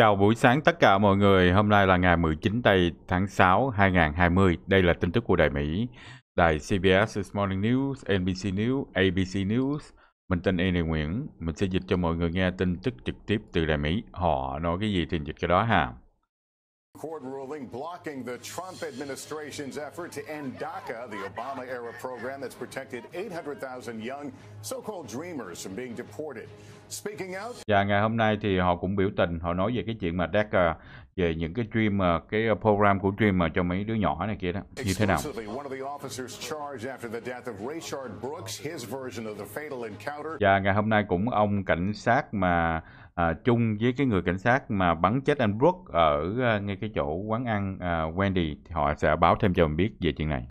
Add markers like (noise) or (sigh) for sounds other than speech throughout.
Chào buổi sáng tất cả mọi người. Hôm nay là ngày 19 tây tháng 6 2020. Đây là tin tức của Đài Mỹ. Đài CBS This Morning News, NBC News, ABC News. Mình tên Annie Nguyễn. Mình sẽ dịch cho mọi người nghe tin tức trực tiếp từ Đài Mỹ. Họ nói cái gì thì dịch cái đó ha. Court ruling blocking the Trump administration's effort to end DACA, the Obama era program that's protected 800,000 young so called dreamers from being deported. Speaking out. Và ngày hôm nay thì họ cũng biểu tình, họ nói về cái chuyện mà DACA về những cái dream mà ờ, cái ờ, program của dream mà cho mấy đứa nhỏ này kia đó như thế nào. Và ngày hôm nay cũng ông cảnh sát mà à, chung với cái người cảnh sát mà bắn chết anh Brooks ở à, ngay cái chỗ quán ăn à, Wendy thì họ sẽ báo thêm cho mình biết về chuyện này.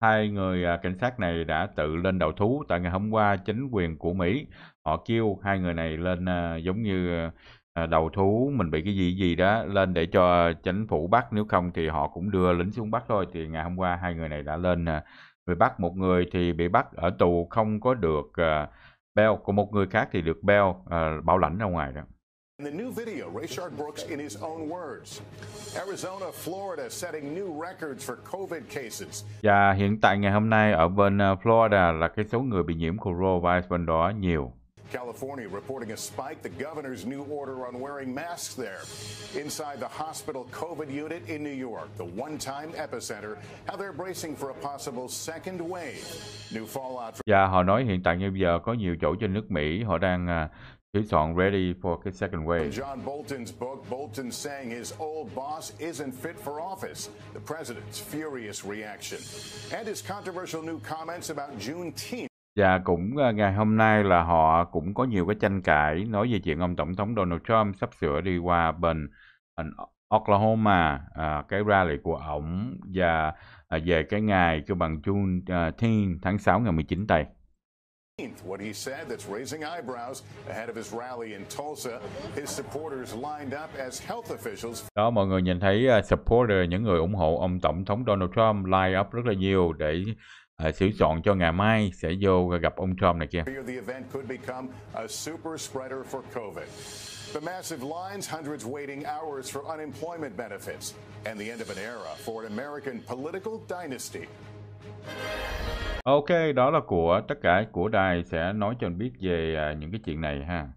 Hai người à, cảnh sát này đã tự lên đầu thú tại ngày hôm qua chính quyền của Mỹ. Họ kêu hai người này lên à, giống như à, đầu thú mình bị cái gì gì đó lên để cho chính phủ bắt nếu không thì họ cũng đưa lính xuống bắt thôi thì ngày hôm qua hai người này đã lên bị bắt một người thì bị bắt ở tù không có được uh, beo còn một người khác thì được beo bảo lãnh ra ngoài đó In the new video, Rayshard Brooks in his own words. Arizona, Florida setting new records for COVID cases. Và hiện tại ngày hôm nay ở bên ờ, Florida là cái số người bị nhiễm coronavirus bên đó nhiều. California reporting a spike. The governor's new order on wearing masks there. Inside the hospital COVID unit in New York, the one time epicenter, how they're bracing for a possible second wave. New fallout. Và họ nói hiện tại như bây giờ có nhiều chỗ trên nước Mỹ họ đang ờ, cái chọn ready for cái second wave. John Bolton's book, Bolton saying his old boss isn't fit for office. The president's furious reaction. And his controversial new comments about Juneteenth. Và dạ, cũng ờ, ngày hôm nay là họ cũng có nhiều cái tranh cãi nói về chuyện ông Tổng thống Donald Trump sắp sửa đi qua bên Oklahoma, à, cái rally của ổng và à, về cái ngày cho bằng June uh, 10 tháng 6 ngày 19 tây. What he said that's raising eyebrows ahead of his rally in Tulsa. His supporters lined up as health officials. Đó mọi người nhìn thấy uh, supporter những người ủng hộ ông tổng thống Donald Trump line up rất là nhiều để uh, sửa soạn cho ngày mai sẽ vô gặp ông Trump này kia. The event could become a super spreader for COVID. The massive lines, hundreds waiting hours for unemployment benefits, and the end of an era for an American political dynasty. Ok, đó là của tất cả của đài sẽ nói cho anh biết về à, những cái chuyện này ha.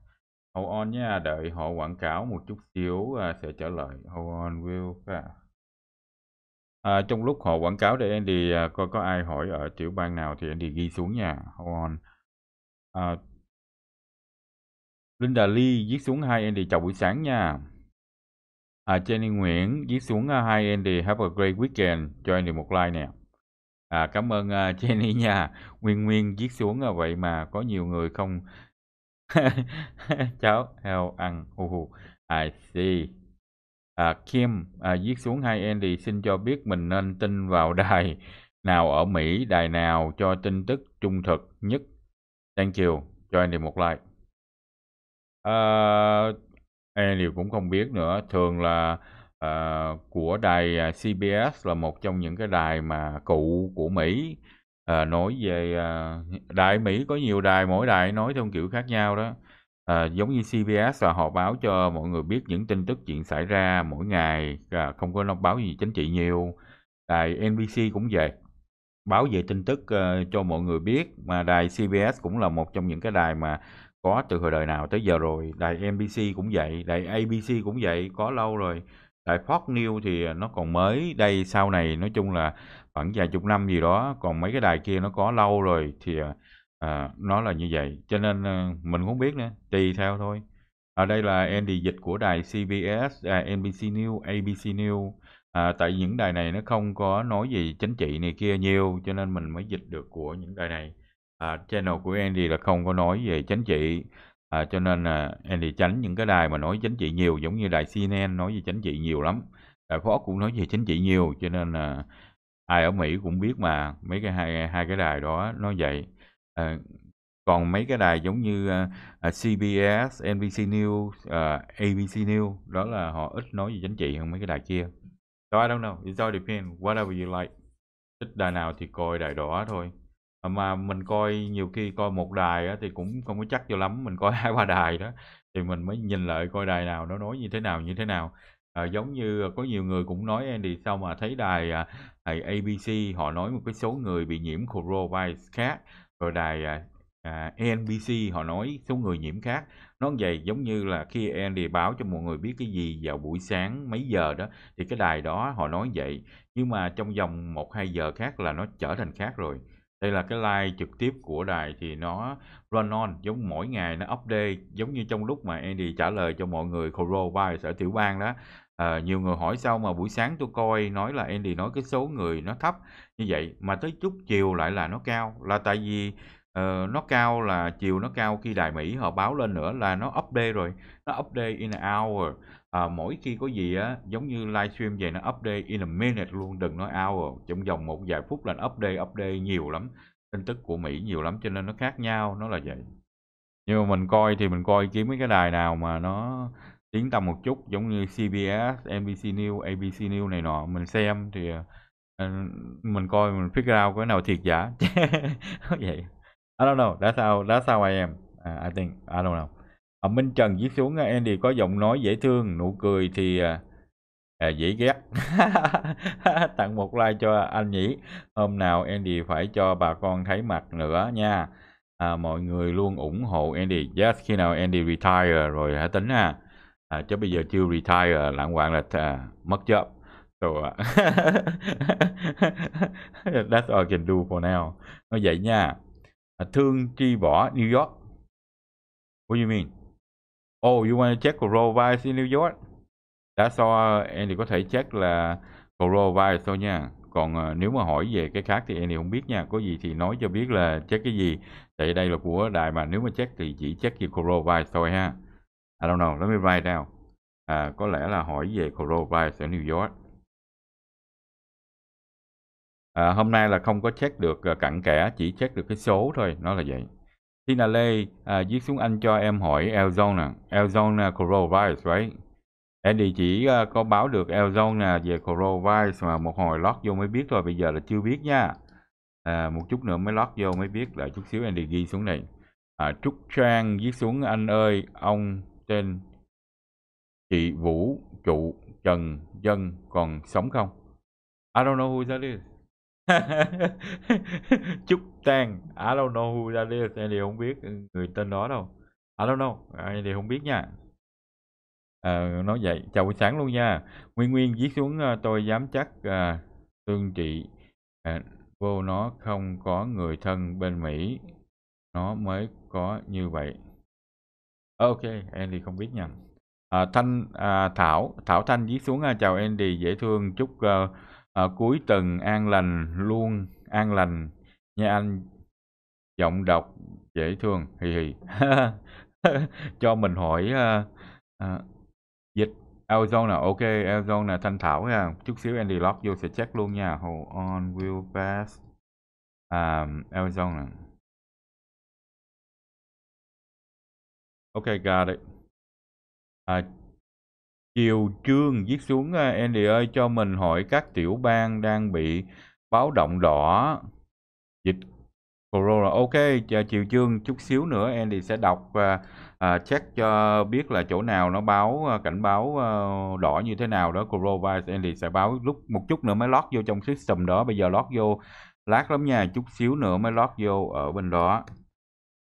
Hold on nha, đợi họ quảng cáo một chút xíu à, sẽ trả lời Hold on, Will. À. trong lúc họ quảng cáo để Andy à, coi có ai hỏi ở tiểu bang nào thì Andy ghi xuống nha. Hold on. À, Linda Lee viết xuống hai Andy chào buổi sáng nha. À, Jenny Nguyễn viết xuống à, hai Andy have a great weekend cho Andy một like nè. À, cảm ơn, à, a, (laughs) Jenny nha. Nguyên Nguyên viết xuống, à, vậy mà có nhiều người không (laughs) cháu heo ăn hu hù. I see. À, Kim, à, viết xuống hai Andy xin cho biết mình nên tin vào đài nào ở Mỹ, đài nào cho tin tức trung thực nhất. Thank chiều Cho Andy một like. À, Andy cũng không biết nữa. Thường là uh, của đài à, CBS là một trong những cái đài mà cụ của Mỹ uh, nói về uh, đài Mỹ có nhiều đài mỗi đài nói theo kiểu khác nhau đó uh, giống như CBS là họ báo cho mọi người biết những tin tức chuyện xảy ra mỗi ngày uh, không có nó báo gì chính trị nhiều đài NBC cũng vậy báo về tin tức uh, cho mọi người biết mà đài CBS cũng là một trong những cái đài mà có từ hồi đời nào tới giờ rồi đài NBC cũng vậy đài ABC cũng vậy có lâu rồi tại Fox News thì nó còn mới đây sau này nói chung là khoảng vài chục năm gì đó còn mấy cái đài kia nó có lâu rồi thì à, nó là như vậy cho nên à, mình không biết nữa tùy theo thôi ở đây là Andy dịch của đài CBS, à, NBC News, ABC News à, tại những đài này nó không có nói gì chính trị này kia nhiều cho nên mình mới dịch được của những đài này à, channel của Andy là không có nói về chính trị à, cho nên là em thì tránh những cái đài mà nói chính trị nhiều giống như đài CNN nói về chính trị nhiều lắm đài Fox cũng nói về chính trị nhiều cho nên là ai ở Mỹ cũng biết mà mấy cái hai hai cái đài đó nói vậy à, còn mấy cái đài giống như uh, à, à, CBS, NBC News, uh, à, ABC News đó là họ ít nói về chính trị hơn mấy cái đài kia. So I don't know, it's all depends, whatever you like. Thích đài nào thì coi đài đó thôi. À, mà mình coi nhiều khi coi một đài á, thì cũng không có chắc cho lắm mình coi (laughs) hai ba đài đó thì mình mới nhìn lại coi đài nào nó nói như thế nào như thế nào à, giống như có nhiều người cũng nói Andy sao mà thấy đài à, đài ABC họ nói một cái số người bị nhiễm coronavirus khác rồi đài à, à, NBC họ nói số người nhiễm khác nó vậy giống như là khi Andy báo cho mọi người biết cái gì vào buổi sáng mấy giờ đó thì cái đài đó họ nói vậy nhưng mà trong vòng một hai giờ khác là nó trở thành khác rồi đây là cái live trực tiếp của đài thì nó run on giống mỗi ngày nó update giống như trong lúc mà Andy trả lời cho mọi người coronavirus ở tiểu bang đó à, nhiều người hỏi sao mà buổi sáng tôi coi nói là Andy nói cái số người nó thấp như vậy mà tới chút chiều lại là nó cao là tại vì Uh, nó cao là chiều nó cao khi đài Mỹ họ báo lên nữa là nó update rồi nó update in an hour à, mỗi khi có gì á giống như livestream vậy nó update in a minute luôn đừng nói hour trong vòng một vài phút là nó update update nhiều lắm tin tức của Mỹ nhiều lắm cho nên nó khác nhau nó là vậy nhưng mà mình coi thì mình coi kiếm mấy cái đài nào mà nó tiếng tăm một chút giống như CBS, NBC News, ABC News này nọ mình xem thì ờ, ờ, mình coi mình pick out cái nào thiệt giả (laughs) vậy I don't know that's how that's how I am uh, I think I don't know ở ờ, Minh Trần viết xuống Andy ờ, có giọng nói dễ thương nụ cười thì à, à dễ ghét (laughs) tặng một like cho anh nhỉ hôm nào Andy phải cho bà con thấy mặt nữa nha à, mọi người luôn ủng hộ Andy yes khi nào Andy retire rồi hãy tính ha à, chứ bây giờ chưa retire lãng hoạn là à, mất job so (laughs) that's all I can do for now nó vậy nha à, thương chi bỏ New York what do you mean Oh, you want to check coronavirus in New York? Đã so em thì có thể check là coronavirus thôi nha. Còn uh, nếu mà hỏi về cái khác thì em thì không biết nha. Có gì thì nói cho biết là check cái gì. Tại đây là của đài mà nếu mà check thì chỉ check về coronavirus thôi ha. I don't know, let me write down. À, có lẽ là hỏi về coronavirus ở New York. À, hôm nay là không có check được ờ, cặn kẽ, chỉ check được cái số thôi, nó là vậy. Tina Lê à, viết xuống anh cho em hỏi Elzone, Elzone coronavirus, right? Andy chỉ uh, có báo được Elzone về coronavirus mà một hồi lót vô mới biết thôi, bây giờ là chưa biết nha. À, một chút nữa mới lót vô mới biết, lại chút xíu Andy ghi xuống này. À, Trúc Trang viết xuống anh ơi, ông tên chị Vũ Trụ Trần Dân còn sống không? I don't know who that is. (laughs) Chúc Tang I don't know who that is Ellie không biết người tên đó đâu I don't know Ellie không biết nha à, nói vậy chào buổi sáng luôn nha Nguyên Nguyên viết xuống ờ, tôi dám chắc à, tương trị à, vô nó không có người thân bên Mỹ nó mới có như vậy ok Andy không biết nha à, Thanh à, Thảo Thảo Thanh viết xuống à, chào Andy dễ thương chúc uh, à, cuối tuần an lành luôn an lành nha anh giọng đọc dễ thương hì hì (laughs) cho mình hỏi uh, uh, dịch Arizona ok Arizona thanh thảo nha chút xíu Andy Lock vô sẽ check luôn nha hold on will pass um, à, Arizona ok got it uh, Chiều trương viết xuống Andy ờ, ơi cho mình hỏi các tiểu bang đang bị báo động đỏ dịch corona. Ok, chờ chiều trương chút xíu nữa Andy sẽ đọc và uh, check cho biết là chỗ nào nó báo à, cảnh báo uh, đỏ như thế nào đó. Coronavirus Andy sẽ báo lúc một chút nữa mới lót vô trong system đó. Bây giờ lót vô lát lắm nha, chút xíu nữa mới lót vô ở bên đó.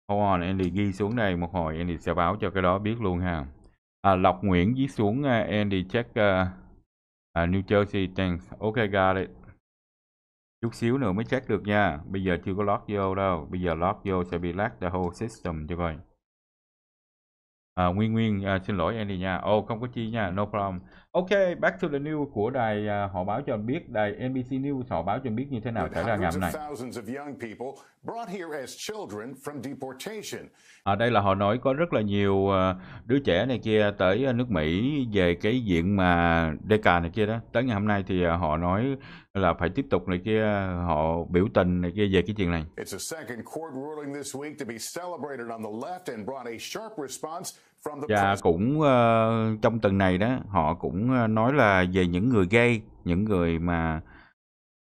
Hold on, Andy ghi xuống đây một hồi Andy sẽ báo cho cái đó biết luôn ha à, Lộc Nguyễn viết xuống uh, Andy check uh, uh, New Jersey thanks ok got it chút xíu nữa mới check được nha bây giờ chưa có lót vô đâu bây giờ lót vô sẽ bị lag the whole system cho coi à, nguyên nguyên à, xin lỗi Andy nha ô oh, không có chi nha no problem Ok, back to the news của đài uh, họ báo cho biết đài NBC News họ báo cho biết như thế nào xảy ra ngày hôm nay. Ở à, đây là họ nói có rất là nhiều uh, đứa trẻ này kia tới nước Mỹ về cái diện mà DECA này kia đó. Tới ngày hôm nay thì uh, họ nói là phải tiếp tục này kia họ biểu tình này kia về cái chuyện này. It's a second court ruling this week to be celebrated on the left and brought a sharp response và dạ, cũng uh, trong tuần này đó họ cũng ờ, nói là về những người gay, những người mà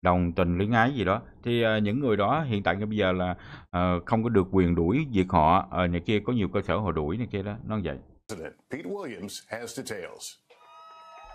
đồng tình luyến ái gì đó thì uh, những người đó hiện tại bây giờ là uh, không có được quyền đuổi việc họ ở uh, nhà kia có nhiều cơ sở họ đuổi này kia đó nó vậy. Pete Williams has details.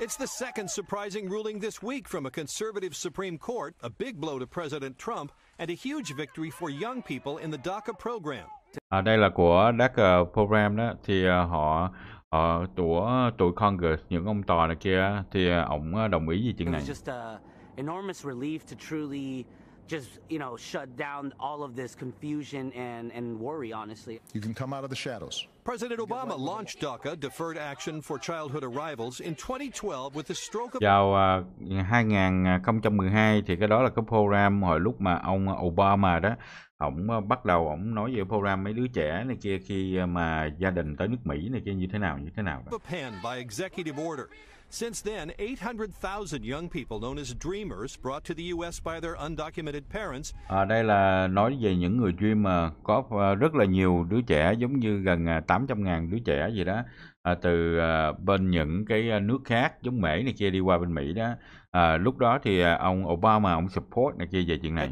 It's the second surprising ruling this week from a conservative Supreme Court, a big blow to President Trump, and a huge victory for young people in the DACA program. À, đây là của Dark Program ờ, đó thì ờ, họ họ uh, tụi tụi Congress những ông tòa này kia thì uh, ổng đồng ý gì chuyện này. Uh, enormous relief to truly just you know shut down all of this confusion and and worry honestly you can come out of the shadows president obama launched daca deferred action for childhood arrivals in 2012 with the stroke of vào uh, 2012 thì cái đó là cái program hồi lúc mà ông obama đó ổng ờ, bắt đầu ổng nói về program mấy đứa trẻ này kia khi ờ, mà gia đình tới nước Mỹ này kia như thế nào như thế nào. Since then, 800,000 young people known as dreamers brought to the US by their undocumented parents. À, đây là nói về những người dreamer có rất là nhiều đứa trẻ giống như gần 800.000 đứa trẻ gì đó từ bên những cái nước khác giống Mỹ này kia đi qua bên Mỹ đó À, lúc đó thì ờ, ông Obama ông support này kia về chuyện này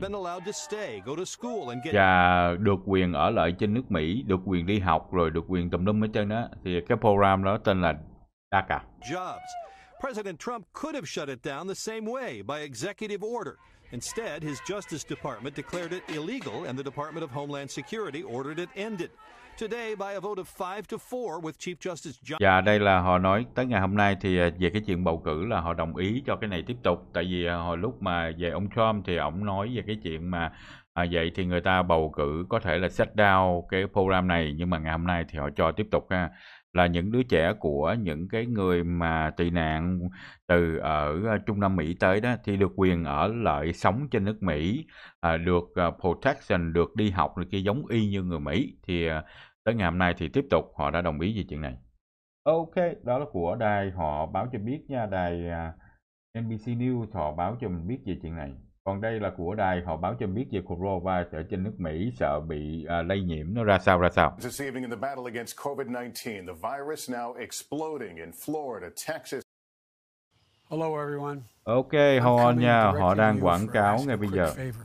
và được quyền ở lại trên nước Mỹ, được quyền đi học rồi được quyền tùm lum hết trơn đó. Thì cái program đó tên là DACA. Jobs. President Trump could have shut it down the same way by executive order. Instead, his Justice Department declared it illegal and the Department of Homeland Security ordered it ended. Và dạ, đây là họ nói tới ngày hôm nay thì à, về cái chuyện bầu cử là họ đồng ý cho cái này tiếp tục tại vì à, hồi lúc mà về ông Trump thì ông nói về cái chuyện mà à, vậy thì người ta bầu cử có thể là shut down cái program này nhưng mà ngày hôm nay thì họ cho tiếp tục ha là những đứa trẻ của những cái người mà tị nạn từ ở ờ, Trung Nam Mỹ tới đó thì được quyền ở lại sống trên nước Mỹ, à, được uh, protection, được đi học được kia giống y như người Mỹ thì uh, tới ngày hôm nay thì tiếp tục họ đã đồng ý về chuyện này. Ok, đó là của đài họ báo cho biết nha, đài uh, à, NBC News họ báo cho mình biết về chuyện này còn đây là của đài họ báo cho biết về coronavirus ở trên nước Mỹ sợ bị uh, lây nhiễm nó ra sao ra sao. This evening in the battle against COVID-19, the virus now exploding in Florida, Texas. Hello everyone. Ok, họ nha, họ đang quảng cáo ngay bây giờ. Favor.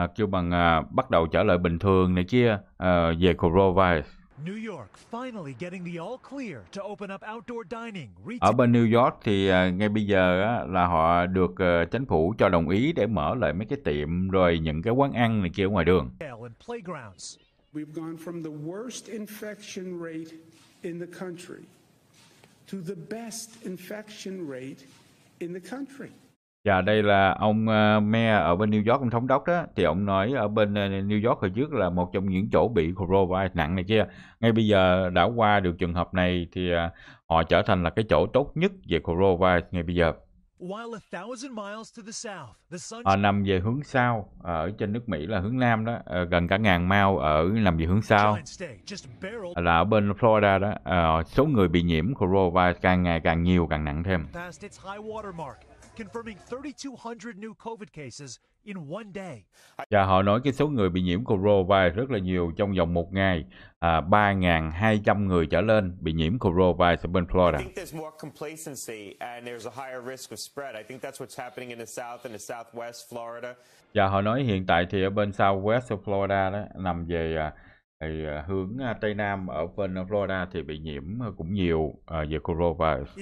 à, kêu bằng à, bắt đầu trở lại bình thường này kia à, về coronavirus. Ở bên New York thì à, ngay bây giờ á, là họ được à, chính phủ cho đồng ý để mở lại mấy cái tiệm rồi những cái quán ăn này kia ngoài đường. We've gone from the worst infection rate in the country to the best infection rate in the country. Dạ, đây là ông, ờ, Me ở bên New York, ông thống đốc đó, thì ông nói ở bên, ờ, New York hồi trước là một trong những chỗ bị coronavirus nặng này kia. Ngay bây giờ đã qua được trường hợp này thì, ờ, họ trở thành là cái chỗ tốt nhất về coronavirus ngay bây giờ. Họ nằm về hướng South, ở trên nước Mỹ là hướng Nam đó, ờ, gần cả ngàn mile ở nằm về hướng South, là ở bên Florida đó. Ờ, số người bị nhiễm coronavirus càng ngày càng nhiều, càng nặng thêm confirming 3,200 new COVID cases in one day. Và dạ, họ nói cái số người bị nhiễm coronavirus rất là nhiều trong vòng một ngày, à, 3.200 người trở lên bị nhiễm coronavirus ở bên Florida. I think there's more complacency and there's a higher risk of spread. I think that's what's happening in the South and the Southwest Florida. Và dạ, họ nói hiện tại thì ở bên Southwest Florida đó nằm về à, thì à, hướng à, tây nam ở bên Florida thì bị nhiễm à, cũng nhiều về coronavirus.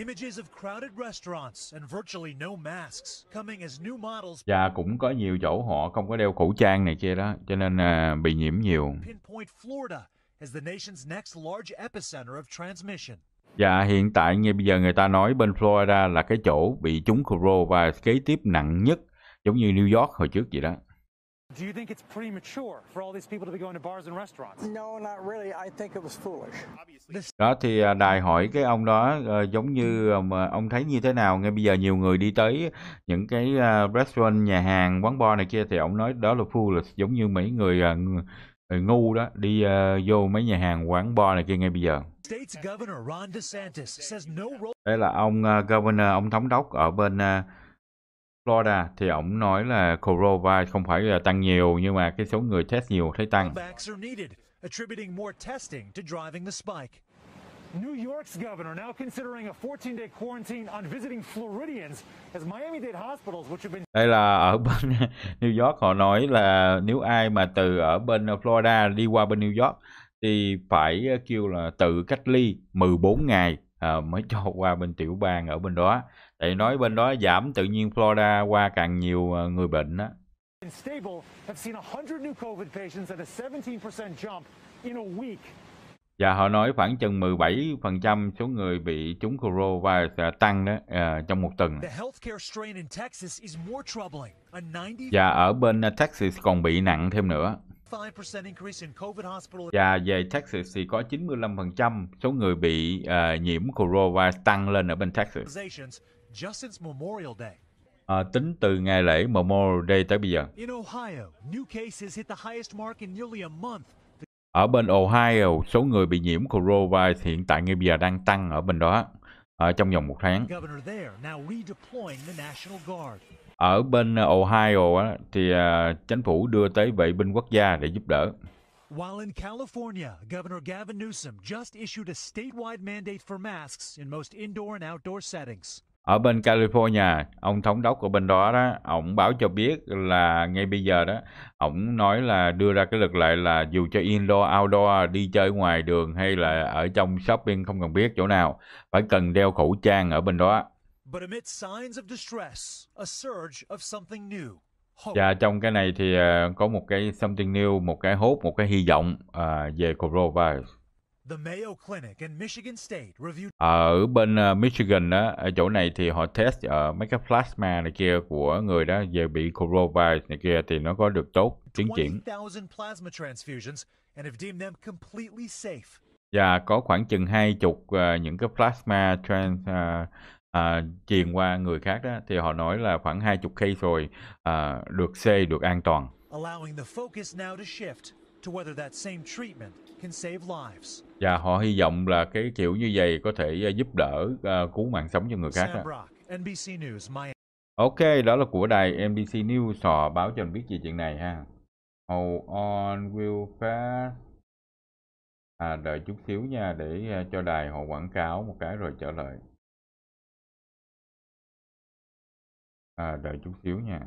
Và dạ, cũng có nhiều chỗ họ không có đeo khẩu trang này kia đó, cho nên bị nhiễm nhiều. Và dạ, hiện tại ngay bây giờ người ta nói bên Florida là cái chỗ bị trúng coronavirus kế tiếp nặng nhất, giống như New York hồi trước vậy đó. Do you think it's premature for all these people to be going to bars and restaurants? No, not really. I think it was foolish. Đó thì à, đài hỏi cái ông đó uh, giống như ờ, mà ông thấy như thế nào. Ngay bây giờ nhiều người đi tới những cái uh, restaurant, nhà hàng, quán bar này kia thì ông nói đó là foolish, giống như mấy người uh, ngu đó đi uh, vô mấy nhà hàng quán bar này kia ngay bây giờ. Đây là ông uh, governor, ông thống đốc ở bên uh, Florida thì ổng nói là coronavirus không phải là tăng nhiều nhưng mà cái số người test nhiều thấy tăng. New York's governor now considering a 14-day quarantine on visiting Floridians as Miami-Dade hospitals which have been Đây là ở bên (laughs) New York họ nói là nếu ai mà từ ở bên Florida đi qua bên New York thì phải kêu là tự cách ly 14 ngày ờ, mới cho qua bên tiểu bang ở bên đó để nói bên đó giảm tự nhiên Florida qua càng nhiều ờ, người bệnh á. Và họ nói khoảng chừng 17% số người bị trúng coronavirus ờ, tăng đó uh, trong một tuần. Và ở bên Texas còn bị nặng thêm nữa. Và về Texas thì có 95% số người bị uh, nhiễm coronavirus tăng lên ở bên Texas. À, tính từ ngày lễ Memorial Day tới bây giờ. Ở bên Ohio, số người bị nhiễm coronavirus hiện tại ngay bây giờ đang tăng ở bên đó ở trong vòng một tháng. Ở bên Ohio á, thì à, chính phủ đưa tới vệ binh quốc gia để giúp đỡ. While in California, Governor Gavin Newsom just issued a statewide mandate for masks in most indoor and outdoor settings ở bên California ông thống đốc của bên đó đó ông báo cho biết là ngay bây giờ đó ông nói là đưa ra cái luật lệ là dù cho indoor outdoor đi chơi ngoài đường hay là ở trong shopping không cần biết chỗ nào phải cần đeo khẩu trang ở bên đó và trong cái này thì ờ, có một cái something new, một cái hốt, một cái hy vọng ờ, về coronavirus. Ờ, ở bên ờ, Michigan đó, ở chỗ này thì họ test ở ờ, mấy cái plasma này kia của người đó về bị coronavirus này kia thì nó có được tốt tiến triển. Và dạ, có khoảng chừng hai chục uh, những cái plasma trans uh, uh, truyền qua người khác đó thì họ nói là khoảng hai chục case rồi uh, được C được an toàn. Allowing the focus now to shift to whether that same treatment và họ hy vọng là cái kiểu như vậy có thể à, giúp đỡ uh, cứu mạng sống cho người khác. Ok, đó là của đài NBC News. Họ báo cho mình biết về chuyện này ha. Hold on, will welfare. À, đợi chút xíu nha để à, cho đài họ quảng cáo một cái rồi trở lại. À, đợi chút xíu nha.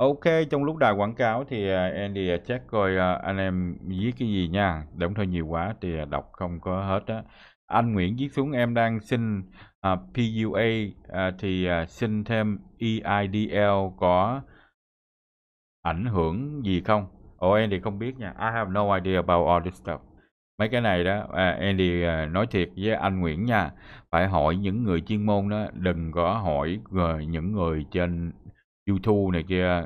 Ok, trong lúc đài quảng cáo thì à, Andy à, check coi à, anh em viết cái gì nha. Đúng thôi nhiều quá thì đọc không có hết á. Anh Nguyễn viết xuống em đang xin uh, PUA uh, thì uh, xin thêm EIDL có ảnh hưởng gì không? Ồ oh, Andy không biết nha. I have no idea about all this stuff. Mấy cái này đó uh, Andy uh, nói thiệt với anh Nguyễn nha, phải hỏi những người chuyên môn đó, đừng có hỏi những người trên YouTube này kia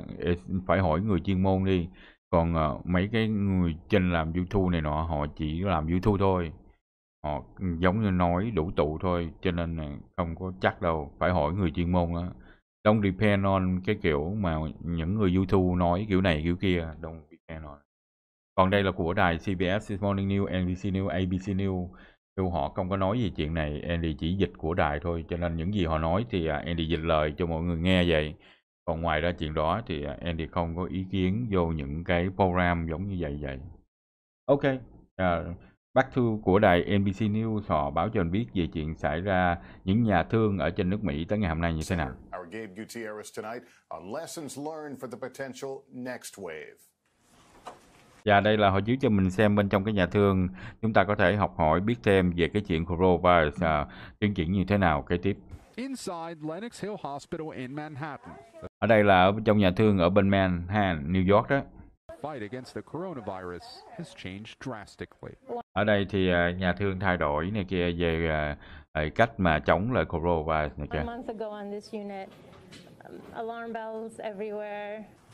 phải hỏi người chuyên môn đi còn uh, mấy cái người trên làm YouTube này nọ họ chỉ làm YouTube thôi họ ừ, giống như nói đủ tụ thôi cho nên không có chắc đâu phải hỏi người chuyên môn á don't depend on cái kiểu mà những người YouTube nói kiểu này kiểu kia don't depend on còn đây là của đài CBS Morning News, NBC News, ABC News kêu họ không có nói gì chuyện này Andy chỉ dịch của đài thôi cho nên những gì họ nói thì à, Andy dịch lời cho mọi người nghe vậy còn ngoài ra chuyện đó thì à, Andy không có ý kiến vô những cái program giống như vậy vậy ok uh, Bác thư của đài NBC News họ báo cho anh biết về chuyện xảy ra những nhà thương ở trên nước Mỹ tới ngày hôm nay như thế nào. Và đây là họ chiếu cho mình xem bên trong cái nhà thương chúng ta có thể học hỏi biết thêm về cái chuyện coronavirus uh, tiến triển như thế nào kế tiếp. Ở đây là ở trong nhà thương ở bên Manhattan, New York đó. Ở đây thì à, nhà thương thay đổi này kia về à, à, cách mà chống lại coronavirus này kia.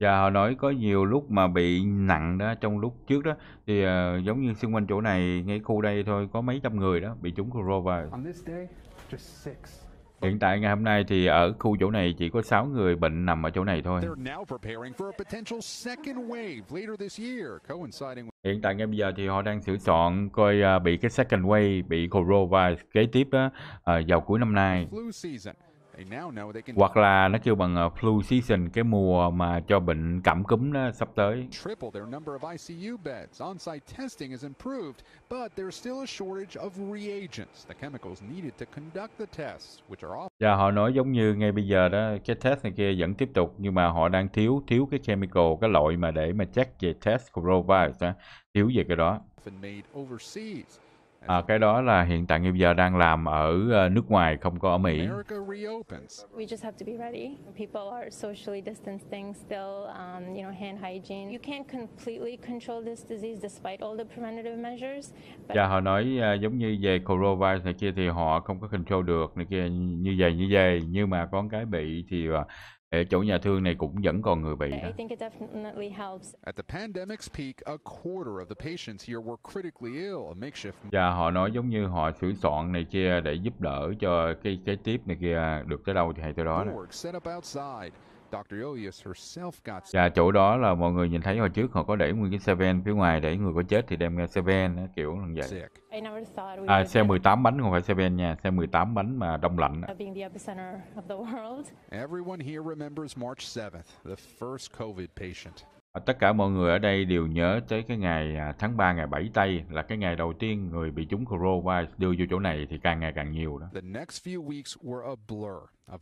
Dạ họ nói có nhiều lúc mà bị nặng đó, trong lúc trước đó thì ờ, giống như xung quanh chỗ này, ngay khu đây thôi có mấy trăm người đó bị trúng coronavirus. Hiện tại ngày hôm nay thì ở khu chỗ này chỉ có 6 người bệnh nằm ở chỗ này thôi. Hiện tại ngay bây giờ thì họ đang sửa soạn coi ờ, bị cái second wave, bị coronavirus kế tiếp á, ờ, vào cuối năm nay hoặc là nó kêu bằng ờ, flu season cái mùa mà cho bệnh cảm cúm nó sắp tới và họ nói giống như ngay bây giờ đó cái test này kia vẫn tiếp tục nhưng mà họ đang thiếu thiếu cái chemical cái loại mà để mà check về test coronavirus đó, thiếu về cái đó À, cái đó là hiện tại nghiệp giờ đang làm ở ờ, nước ngoài không có ở Mỹ. We just have to be ready. People are socially distancing still, um, you know, hand hygiene. You can't completely control this disease despite all the preventative measures. But... Dạ, họ nói uh, giống như về coronavirus này kia thì họ không có control được này kia như vậy như vậy nhưng mà con cái bị thì uh, ở chỗ nhà thương này cũng vẫn còn người bị đó. Và dạ, họ nói giống như họ sửa soạn này kia để giúp đỡ cho cái cái tiếp này kia được tới đâu thì hay tới đó. này. Và dạ, chỗ đó là mọi người nhìn thấy hồi trước họ có để nguyên cái xe van phía ngoài để người có chết thì đem ra xe van kiểu như vậy. À, xe 18 bánh không phải xe van nha, xe 18 bánh mà đông lạnh. Everyone here remembers March 7th, the first COVID patient tất cả mọi người ở đây đều nhớ tới cái ngày à, tháng 3 ngày 7 tây là cái ngày đầu tiên người bị trúng coronavirus đưa vô chỗ này thì càng ngày càng nhiều đó.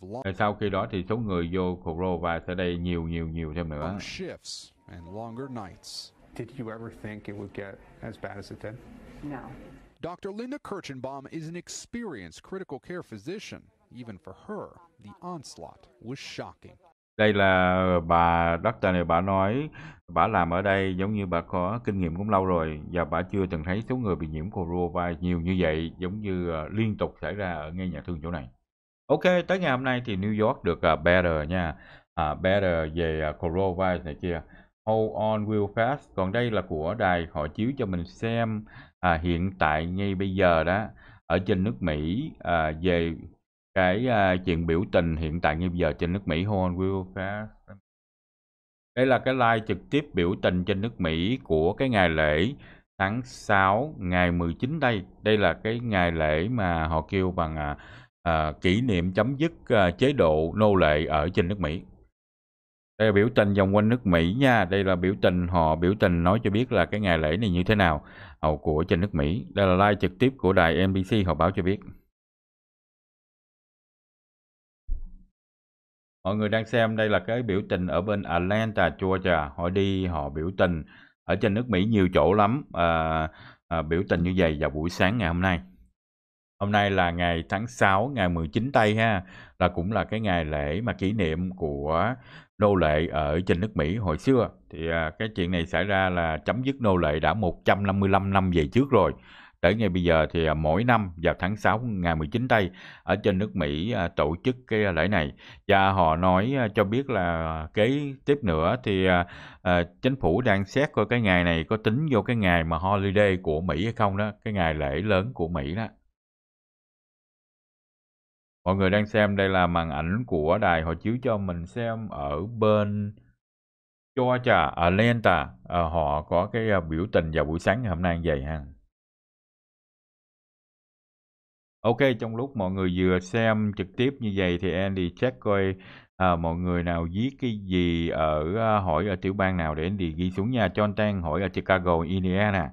Long... Sau khi đó thì số người vô coronavirus ở đây nhiều nhiều nhiều thêm nữa. Did you ever think it would get as bad as it did? No. Dr. Linda Kirchenbaum is an experienced critical care physician. Even for her, the onslaught was shocking đây là bà doctor này bà nói bà làm ở đây giống như bà có kinh nghiệm cũng lâu rồi và bà chưa từng thấy số người bị nhiễm coronavirus nhiều như vậy giống như ờ, liên tục xảy ra ở ngay nhà thương chỗ này ok tới ngày hôm nay thì New York được uh, better nha uh, better về ờ, coronavirus này kia Hold on will fast còn đây là của đài họ chiếu cho mình xem uh, hiện tại ngay bây giờ đó ở trên nước Mỹ uh, về cái uh, chuyện biểu tình hiện tại như giờ trên nước Mỹ Hold Đây là cái live trực tiếp biểu tình trên nước Mỹ của cái ngày lễ tháng 6 ngày 19 đây. Đây là cái ngày lễ mà họ kêu bằng uh, kỷ niệm chấm dứt uh, chế độ nô lệ ở trên nước Mỹ. Đây là biểu tình vòng quanh nước Mỹ nha. Đây là biểu tình họ biểu tình nói cho biết là cái ngày lễ này như thế nào của trên nước Mỹ. Đây là live trực tiếp của đài NBC họ báo cho biết. Mọi người đang xem đây là cái biểu tình ở bên Atlanta, Georgia. Họ đi, họ biểu tình. Ở trên nước Mỹ nhiều chỗ lắm. À, à, biểu tình như vậy vào buổi sáng ngày hôm nay. Hôm nay là ngày tháng 6, ngày 19 Tây ha, là cũng là cái ngày lễ mà kỷ niệm của nô lệ ở trên nước Mỹ hồi xưa. Thì à, cái chuyện này xảy ra là chấm dứt nô lệ đã 155 năm về trước rồi. Tới ngay bây giờ thì à, mỗi năm vào tháng 6 ngày 19 đây ở trên nước Mỹ à, tổ chức cái à, lễ này và họ nói cho biết là kế tiếp nữa thì chính phủ đang xét coi cái ngày này có tính vô cái ngày mà holiday của Mỹ hay không đó, cái ngày lễ lớn của Mỹ đó. Mọi người đang xem đây là màn ảnh của đài họ chiếu cho mình xem ở bên Georgia, Atlanta, à, họ có cái biểu tình vào buổi sáng ngày hôm nay như vậy ha. Ok, trong lúc mọi người vừa xem trực tiếp như vậy thì Andy check coi à, mọi người nào viết cái gì ở à, hỏi ở tiểu bang nào để Andy ghi xuống nha. John Tang hỏi ở Chicago, Indiana.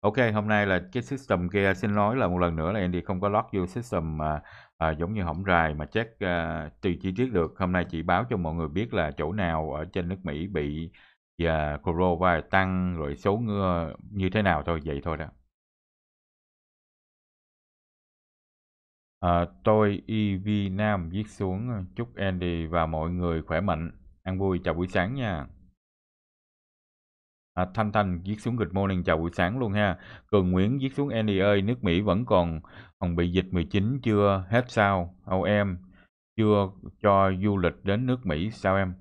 Ok, hôm nay là cái system kia xin lỗi là một lần nữa là Andy không có lót vô system mà à, giống như hỏng rài mà check à, tùy chi tiết được. Hôm nay chỉ báo cho mọi người biết là chỗ nào ở trên nước Mỹ bị và coronavirus tăng rồi số ngưa như thế nào thôi vậy thôi đó. À, tôi ev Nam viết xuống ờ, chúc Andy và mọi người khỏe mạnh, ăn vui chào buổi sáng nha. À, Thanh Thanh viết xuống good morning chào buổi sáng luôn ha. Cường Nguyễn viết xuống Andy ơi, nước Mỹ vẫn còn còn bị dịch 19 chưa hết sao? Âu em chưa cho du lịch đến nước Mỹ sao em?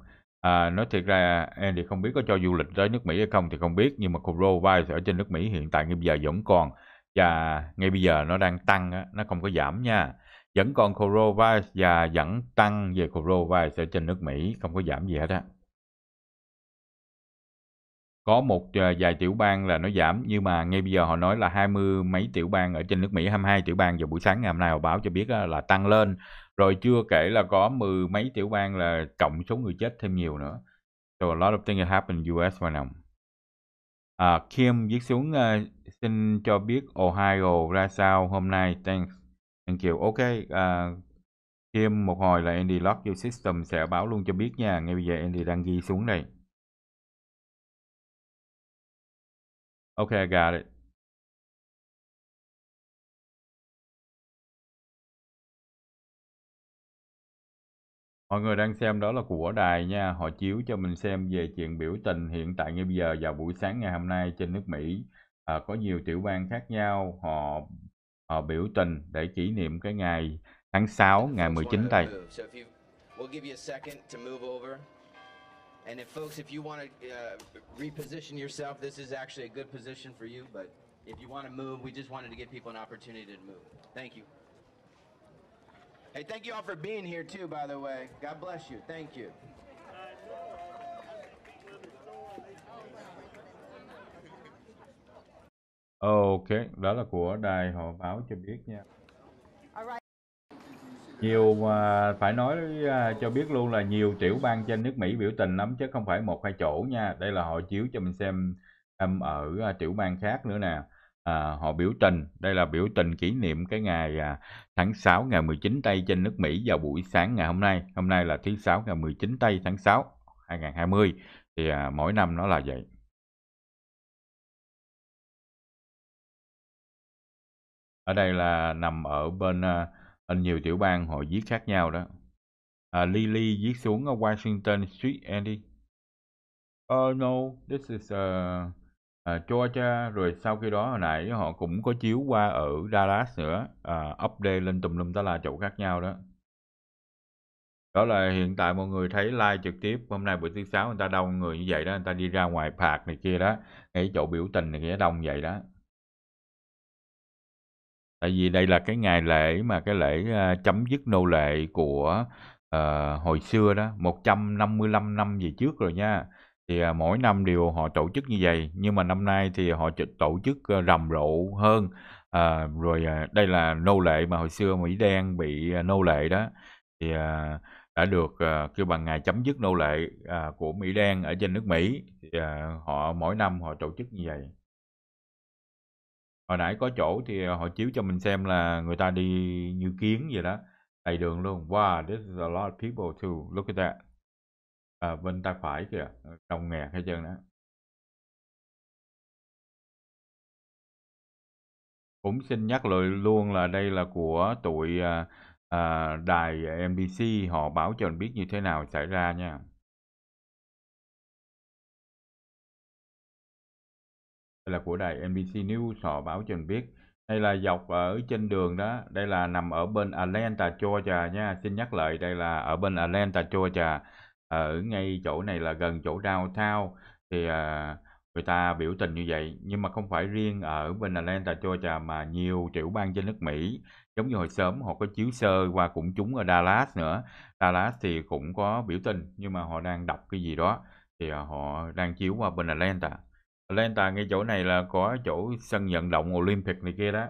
À, nói thiệt ra Andy không biết có cho du lịch tới nước Mỹ hay không thì không biết nhưng mà coronavirus ở trên nước Mỹ hiện tại bây giờ vẫn còn và ngay bây giờ nó đang tăng á, nó không có giảm nha vẫn còn coronavirus và vẫn tăng về coronavirus ở trên nước Mỹ không có giảm gì hết á có một ờ, vài tiểu bang là nó giảm nhưng mà ngay bây giờ họ nói là hai mươi mấy tiểu bang ở trên nước Mỹ 22 tiểu bang vào buổi sáng ngày hôm nay họ báo cho biết là tăng lên rồi chưa kể là có mười mấy tiểu bang là cộng số người chết thêm nhiều nữa so a lot of things happen in US right now à, Kim viết xuống uh, xin cho biết Ohio ra sao hôm nay thanks anh you ok uh, thêm một hồi là Andy Lock Your System sẽ báo luôn cho biết nha ngay bây giờ Andy đang ghi xuống đây ok I got it mọi người đang xem đó là của đài nha họ chiếu cho mình xem về chuyện biểu tình hiện tại ngay bây giờ vào buổi sáng ngày hôm nay trên nước Mỹ à, có nhiều tiểu bang khác nhau họ họ biểu tình để kỷ niệm cái ngày tháng 6 ngày 19 này. And if folks, if you want to uh, reposition yourself, this is actually a good position for you. But if you want to move, we just wanted to give people an opportunity to move. Thank you. Hey, thank you all for being here too, by the way. God bless you. Thank you. Ok, đó là của đài họ báo cho biết nha. Nhiều mà phải nói à, cho biết luôn là nhiều tiểu bang trên nước Mỹ biểu tình lắm chứ không phải một hai chỗ nha. Đây là họ chiếu cho mình xem âm ở à, tiểu bang khác nữa nè. À, họ biểu tình, đây là biểu tình kỷ niệm cái ngày à, tháng 6 ngày 19 Tây trên nước Mỹ vào buổi sáng ngày hôm nay. Hôm nay là thứ sáu ngày 19 Tây tháng 6 2020 thì à, mỗi năm nó là vậy. ở đây là nằm ở bên uh, nhiều tiểu bang họ giết khác nhau đó uh, Lily giết xuống ở Washington Street Andy oh no this is uh, uh, Georgia rồi sau khi đó hồi nãy họ cũng có chiếu qua ở Dallas nữa uh, update lên tùm lum ta là chỗ khác nhau đó đó là hiện tại mọi người thấy live trực tiếp hôm nay buổi thứ sáu người ta đông người như vậy đó người ta đi ra ngoài phạt này kia đó cái chỗ biểu tình này kia đông vậy đó tại vì đây là cái ngày lễ mà cái lễ ờ, chấm dứt nô lệ của uh, hồi xưa đó 155 năm về trước rồi nha thì uh, mỗi năm đều họ tổ chức như vậy nhưng mà năm nay thì họ tổ chức uh, rầm rộ hơn à, rồi à, đây là nô lệ mà hồi xưa Mỹ đen bị à, nô lệ đó thì à, đã được à, kêu bằng ngày chấm dứt nô lệ à, của Mỹ đen ở trên nước Mỹ thì à, họ mỗi năm họ tổ chức như vậy hồi nãy có chỗ thì ờ, họ chiếu cho mình xem là người ta đi như kiến vậy đó đầy đường luôn wow this is a lot of people too look at that à, bên tay phải kìa ờ, đồng nghẹt hay chân đó cũng xin nhắc lại luôn là đây là của tụi à, à, đài MBC họ báo cho mình biết như thế nào xảy ra nha đây là của đài NBC News họ báo cho mình biết đây là dọc ở trên đường đó đây là nằm ở bên Atlanta Georgia nha xin nhắc lại đây là ở bên Atlanta Georgia ở ngay chỗ này là gần chỗ downtown thì à, người ta biểu tình như vậy nhưng mà không phải riêng ở bên Atlanta Georgia mà nhiều tiểu bang trên nước Mỹ giống như hồi sớm họ có chiếu sơ qua cũng chúng ở Dallas nữa Dallas thì cũng có biểu tình nhưng mà họ đang đọc cái gì đó thì à, họ đang chiếu qua bên Atlanta lên ngay chỗ này là có chỗ sân vận động Olympic này kia đó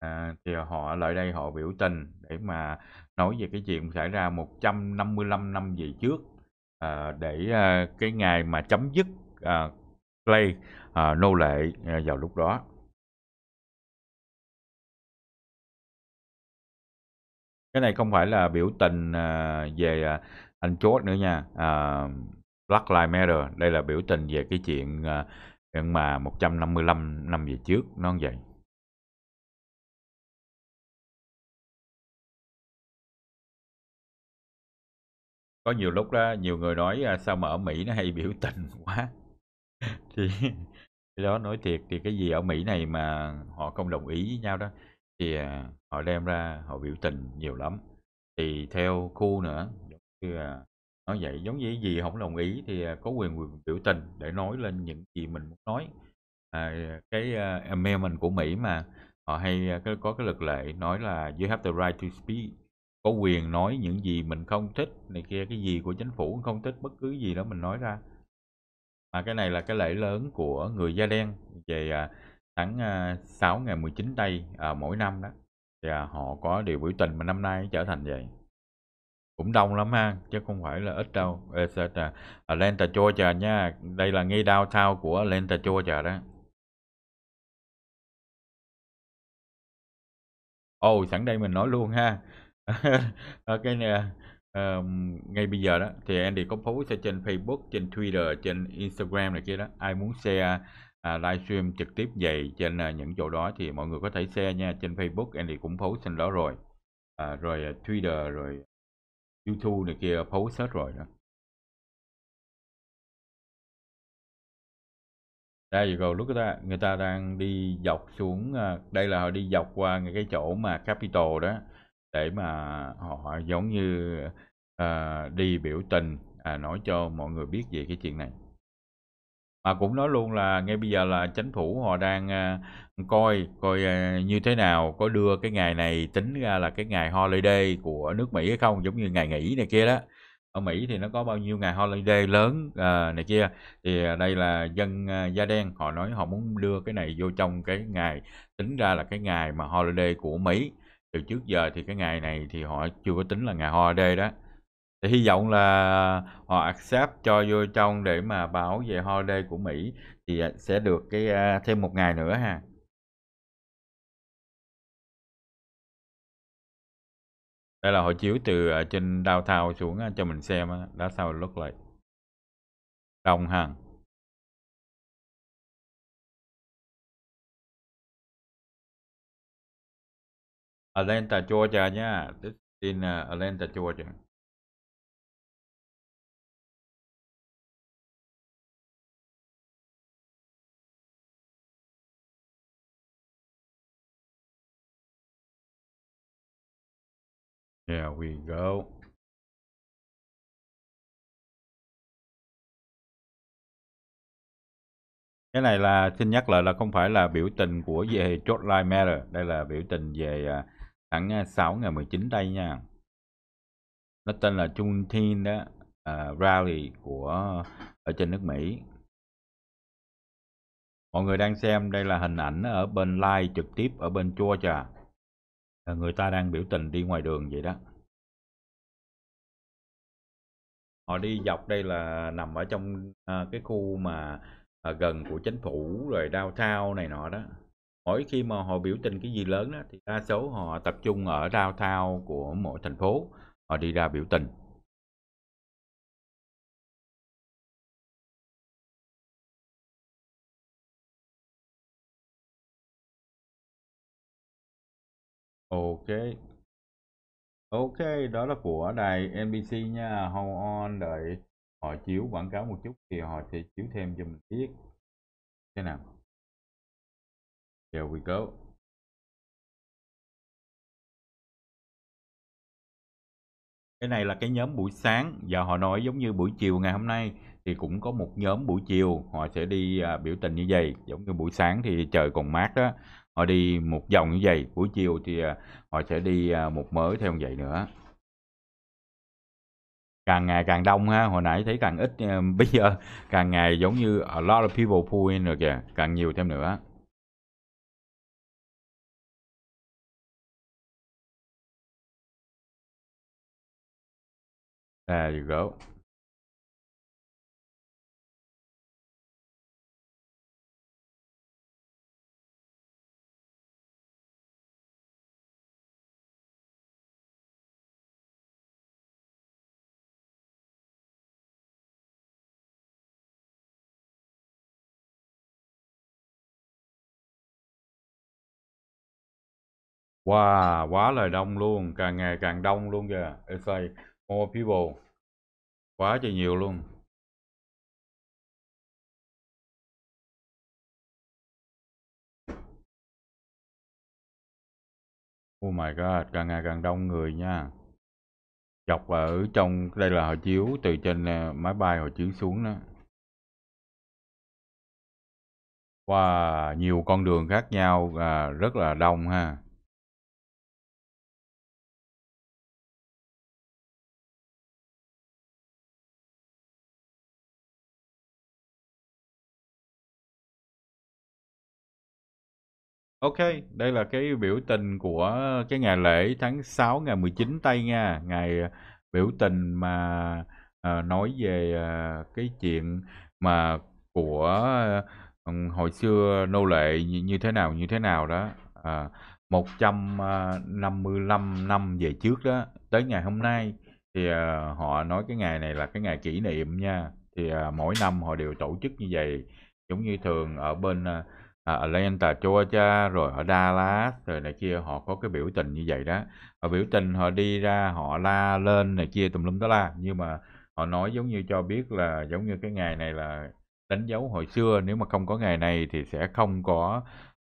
à, thì họ lại đây họ biểu tình để mà nói về cái chuyện xảy ra 155 năm về trước à, để à, cái ngày mà chấm dứt à, Clay à, nô lệ à, vào lúc đó cái này không phải là biểu tình à, về à, anh chốt nữa nha à, Black Lives Matter đây là biểu tình về cái chuyện à, nhưng mà 155 năm về trước nó như vậy có nhiều lúc đó nhiều người nói à, sao mà ở Mỹ nó hay biểu (laughs) tình quá (laughs) thì cái đó nói thiệt thì cái gì ở Mỹ này mà họ không đồng ý với nhau đó thì à, họ đem ra họ biểu tình nhiều lắm thì theo khu nữa giống như à, nó vậy giống như gì không đồng ý thì à, có quyền quyền biểu tình để nói lên những gì mình muốn nói à, cái uh, à, mình của Mỹ mà họ hay à, cái, có cái luật lệ nói là you have the right to speak có quyền nói những gì mình không thích này kia cái gì của chính phủ không thích bất cứ gì đó mình nói ra mà cái này là cái lễ lớn của người da đen về uh, tháng uh, 6 ngày 19 tây uh, mỗi năm đó thì uh, họ có điều biểu tình mà năm nay trở thành vậy cũng đông lắm ha chứ không phải là ít đâu etc Atlanta Georgia nha đây là ngay downtown của Atlanta Georgia đó ồ oh, sẵn đây mình nói luôn ha cái này um, ngay bây giờ đó thì Andy có post trên Facebook trên Twitter trên Instagram này kia đó ai muốn share à, livestream trực tiếp về trên à, những chỗ đó thì mọi người có thể share nha trên Facebook Andy cũng post xin đó rồi à, rồi à, Twitter rồi YouTube này kia post hết rồi đó đây rồi lúc đó người ta đang đi dọc xuống à, đây là họ đi dọc qua cái chỗ mà capital đó để mà họ giống như uh, đi biểu tình à, nói cho mọi người biết về cái chuyện này họ cũng nói luôn là ngay bây giờ là chính phủ họ đang à, coi coi à, như thế nào có đưa cái ngày này tính ra là cái ngày holiday của nước Mỹ hay không giống như ngày nghỉ này kia đó ở Mỹ thì nó có bao nhiêu ngày holiday lớn à, này kia thì à, đây là dân à, da đen họ nói họ muốn đưa cái này vô trong cái ngày tính ra là cái ngày mà holiday của Mỹ từ trước giờ thì cái ngày này thì họ chưa có tính là ngày holiday đó thì hy vọng là họ accept cho vô trong để mà báo về holiday của Mỹ thì à, sẽ được cái à, thêm một ngày nữa ha đây là họ chiếu từ à, trên downtown xuống cho mình xem đó sao lúc like đông hàng Atlanta Georgia nha nhá, in Atlanta Georgia. There we go. Cái này là xin nhắc lại là không phải là biểu tình của về chốt line matter. Đây là biểu tình về tháng à, 6 à, ngày 19 đây nha. Nó tên là Juneteenth đó. Uh, rally của ở trên nước Mỹ. Mọi người đang xem đây là hình ảnh ở bên live trực tiếp ở bên Georgia. À, người ta đang biểu tình đi ngoài đường vậy đó họ đi dọc đây là nằm ở trong à, cái khu mà à, gần của chính phủ rồi thao này nọ đó mỗi khi mà họ biểu tình cái gì lớn đó thì đa số họ tập trung ở thao của mỗi thành phố họ đi ra biểu tình ok ok đó là của đài NBC nha hold on đợi họ chiếu quảng cáo một chút thì họ sẽ chiếu thêm cho mình biết thế nào here we go cái này là cái nhóm buổi sáng Giờ họ nói giống như buổi chiều ngày hôm nay thì cũng có một nhóm buổi chiều họ sẽ đi à, biểu tình như vậy giống như buổi sáng thì trời còn mát đó họ đi một vòng như vậy buổi chiều thì à, họ sẽ đi à, một mớ theo như vậy nữa càng ngày càng đông ha hồi nãy thấy càng ít à, (laughs) bây giờ càng ngày giống như a lot of people pull in rồi kìa càng nhiều thêm nữa There you go. Wow, quá lời đông luôn, càng ngày càng đông luôn kìa. It's like more people. Quá trời nhiều luôn. Oh my god, càng ngày càng đông người nha. Dọc ở trong, đây là họ chiếu từ trên à, máy bay họ chiếu xuống đó. Wow, nhiều con đường khác nhau, à, rất là đông ha. Ok, đây là cái biểu tình của cái ngày lễ tháng 6 ngày 19 tây Nga, ngày ờ, biểu tình mà à, nói về à, cái chuyện mà của à, hồi xưa nô lệ như, như thế nào như thế nào đó. À, 155 năm về trước đó tới ngày hôm nay thì à, họ nói cái ngày này là cái ngày kỷ niệm nha. Thì à, mỗi năm họ đều tổ chức như vậy, giống như thường ở bên à, à, Atlanta Georgia rồi ở Dallas rồi này kia họ có cái biểu tình như vậy đó họ biểu tình họ đi ra họ la lên này kia tùm lum đó la nhưng mà họ nói giống như cho biết là giống như cái ngày này là đánh dấu hồi xưa nếu mà không có ngày này thì sẽ không có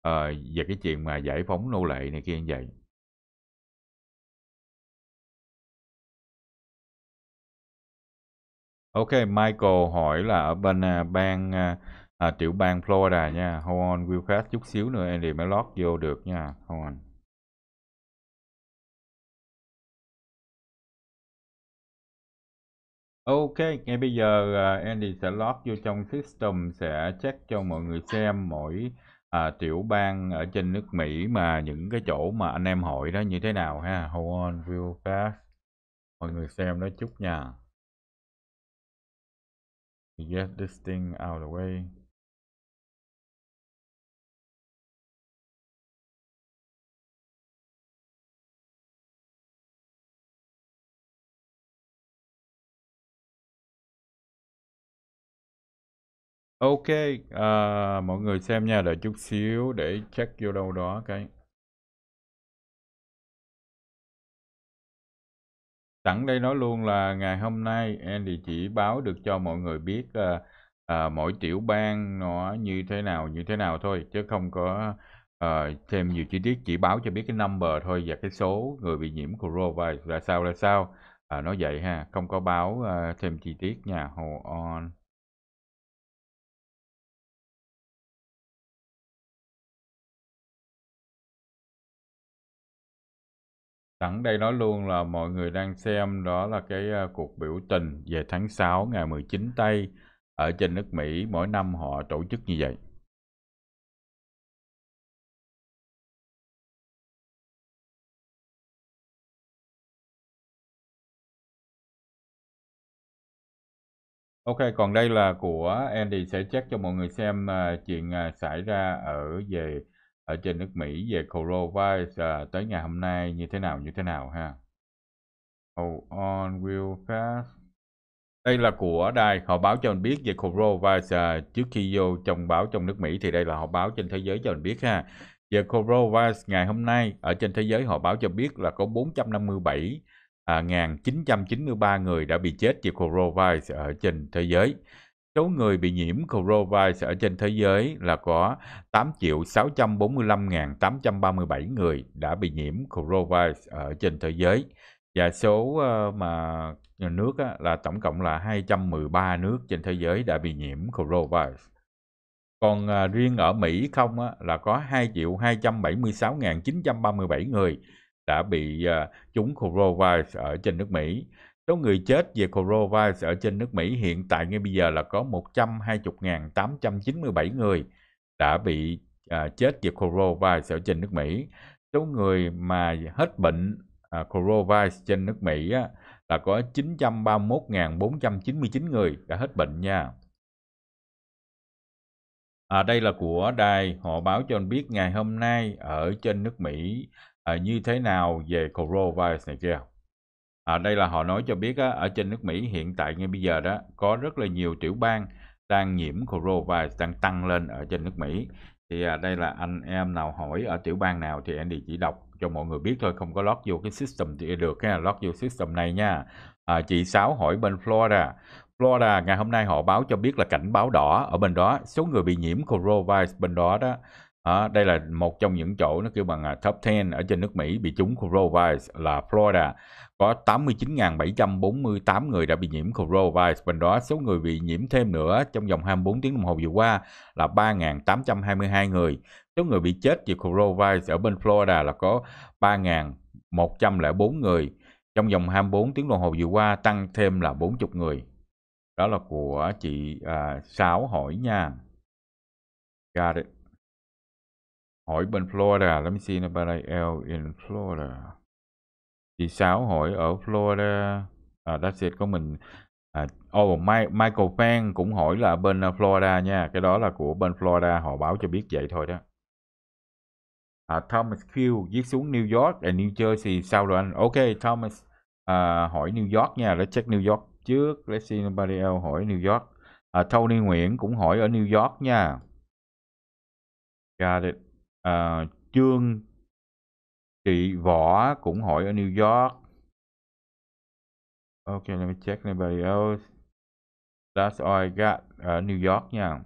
uh, về cái chuyện mà giải phóng nô lệ này kia như vậy Ok, Michael hỏi là ở bên uh, bang uh, à, Triệu Bang Florida nha Hold on fast chút xíu nữa Andy mới lót vô được nha Hold on Ok, ngay bây giờ uh, Andy sẽ lót vô trong system sẽ check cho mọi người xem mỗi à, tiểu bang ở trên nước Mỹ mà những cái chỗ mà anh em hội đó như thế nào ha. Hold on, view fast. Mọi người xem đó chút nha. Get this thing out of the way. Ok, à, mọi người xem nha, đợi chút xíu để check vô đâu đó cái. Sẵn đây nói luôn là ngày hôm nay Andy chỉ báo được cho mọi người biết à, à, mỗi tiểu bang nó như thế nào, như thế nào thôi, chứ không có à, thêm nhiều chi tiết, chỉ báo cho biết cái number thôi và cái số người bị nhiễm coronavirus là sao là sao. À, nó vậy ha, không có báo à, thêm chi tiết nha, hold on. Sẵn đây nói luôn là mọi người đang xem đó là cái à, cuộc biểu tình về tháng 6 ngày 19 Tây ở trên nước Mỹ mỗi năm họ tổ chức như vậy. Ok, còn đây là của Andy sẽ check cho mọi người xem uh, chuyện uh, xảy ra ở về ở trên nước Mỹ về coronavirus à, tới ngày hôm nay như thế nào như thế nào ha. Hold on real fast. Đây là của đài họ báo cho mình biết về coronavirus à, trước khi vô trong báo trong nước Mỹ thì đây là họ báo trên thế giới cho mình biết ha. Về coronavirus ngày hôm nay ở trên thế giới họ báo cho biết là có 457 à, 1993 người đã bị chết vì coronavirus ở trên thế giới. Số người bị nhiễm coronavirus ở trên thế giới là có 8 triệu 645 837 người đã bị nhiễm coronavirus ở trên thế giới. Và số ờ, mà nước là tổng cộng là 213 nước trên thế giới đã bị nhiễm coronavirus. Còn ờ, riêng ở Mỹ không là có 2 triệu 276 937 người đã bị chúng ờ, coronavirus ở trên nước Mỹ Số người chết về coronavirus ở trên nước Mỹ hiện tại ngay bây giờ là có 120.897 người đã bị à, chết về coronavirus ở trên nước Mỹ. Số người mà hết bệnh à, coronavirus trên nước Mỹ á, là có 931.499 người đã hết bệnh nha. À, đây là của đài họ báo cho anh biết ngày hôm nay ở trên nước Mỹ à, như thế nào về coronavirus này kia ở à, đây là họ nói cho biết á, ở trên nước Mỹ hiện tại ngay bây giờ đó có rất là nhiều tiểu bang đang nhiễm coronavirus đang tăng lên ở trên nước Mỹ thì à, đây là anh em nào hỏi ở tiểu bang nào thì Andy chỉ đọc cho mọi người biết thôi không có lót vô cái system thì được ha à, lót vô system này nha à, chị sáu hỏi bên Florida Florida ngày hôm nay họ báo cho biết là cảnh báo đỏ ở bên đó số người bị nhiễm coronavirus bên đó đó À, đây là một trong những chỗ nó kêu bằng à, top 10 ở trên nước Mỹ bị trúng coronavirus là Florida. Có 89.748 người đã bị nhiễm coronavirus. Bên đó số người bị nhiễm thêm nữa trong vòng 24 tiếng đồng hồ vừa qua là 3.822 người. Số người bị chết vì coronavirus ở bên Florida là có 3.104 người. Trong vòng 24 tiếng đồng hồ vừa qua tăng thêm là 40 người. Đó là của chị à, Sáo hỏi nha. Got it. Hỏi bên Florida. Let me see anybody else in Florida. Chị Sáu hỏi ở Florida. À, that's it. Có mình À, oh, Michael Fan cũng hỏi là bên ờ, Florida nha. Cái đó là của bên Florida. Họ báo cho biết vậy thôi đó. À, Thomas Q viết xuống New York và New Jersey sao rồi anh? Ok, Thomas à, hỏi New York nha. Let's check New York trước. Let's see nobody else hỏi New York. À, Tony Nguyễn cũng hỏi ở New York nha. Got it à, Trương chị Võ cũng hỏi ở New York Ok, let me check anybody else That's all I got ở New York nha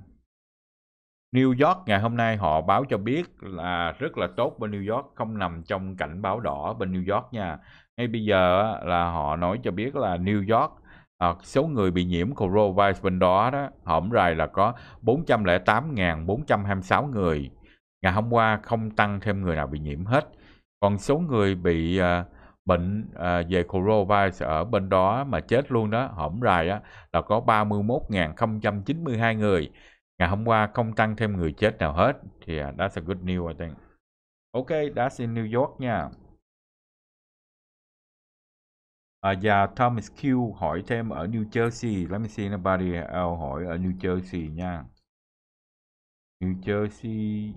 New York ngày hôm nay họ báo cho biết là rất là tốt bên New York không nằm trong cảnh báo đỏ bên New York nha ngay bây giờ là họ nói cho biết là New York à, số người bị nhiễm coronavirus bên đó đó hổm rày là có 408.426 người Ngày hôm qua không tăng thêm người nào bị nhiễm hết. Còn số người bị uh, bệnh uh, về coronavirus ở bên đó mà chết luôn đó, hổm rài đó là có 31.092 người. Ngày hôm qua không tăng thêm người chết nào hết. Thì uh, that's a good news I think. Ok, that's in New York nha. À, và Thomas Q hỏi thêm ở New Jersey. Let me see anybody else hỏi ở New Jersey nha. New Jersey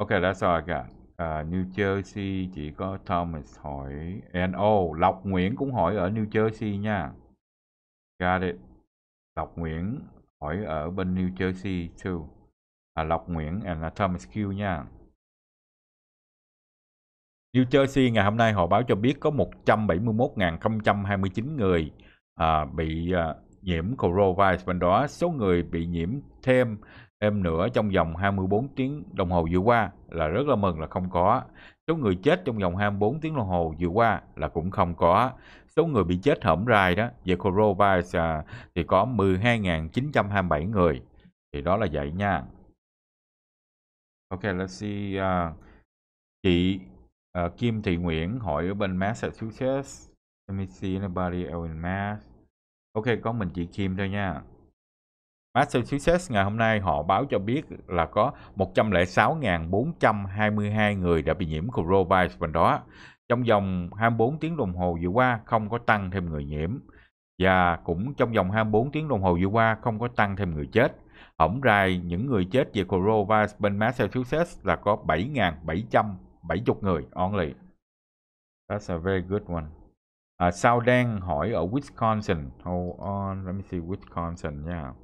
Ok, that's all I got. Uh, New Jersey chỉ có Thomas hỏi NO. Oh, Lộc Nguyễn cũng hỏi ở New Jersey nha. Got it. Lộc Nguyễn hỏi ở bên New Jersey too. À, Lộc Nguyễn and Thomas Q nha. New Jersey ngày hôm nay họ báo cho biết có 171.029 người à, bị à, nhiễm coronavirus bên đó. Số người bị nhiễm thêm em nữa trong vòng 24 tiếng đồng hồ vừa qua là rất là mừng là không có. Số người chết trong vòng 24 tiếng đồng hồ vừa qua là cũng không có. Số người bị chết hổm rai đó về coronavirus à, thì có 12.927 người. Thì đó là vậy nha. Ok, let's see. Uh, chị uh, Kim Thị Nguyễn hỏi ở bên Massachusetts. Let me see anybody else in Mass. Ok, có mình chị Kim thôi nha. Massachusetts ngày hôm nay họ báo cho biết là có 106.422 người đã bị nhiễm coronavirus bên đó. Trong vòng 24 tiếng đồng hồ vừa qua không có tăng thêm người nhiễm và cũng trong vòng 24 tiếng đồng hồ vừa qua không có tăng thêm người chết. Tổng ra những người chết về coronavirus bên Massachusetts là có 7.770 người only. That's a very good one. À, Sao đang hỏi ở Wisconsin. Hold on, let me see Wisconsin nha. Yeah.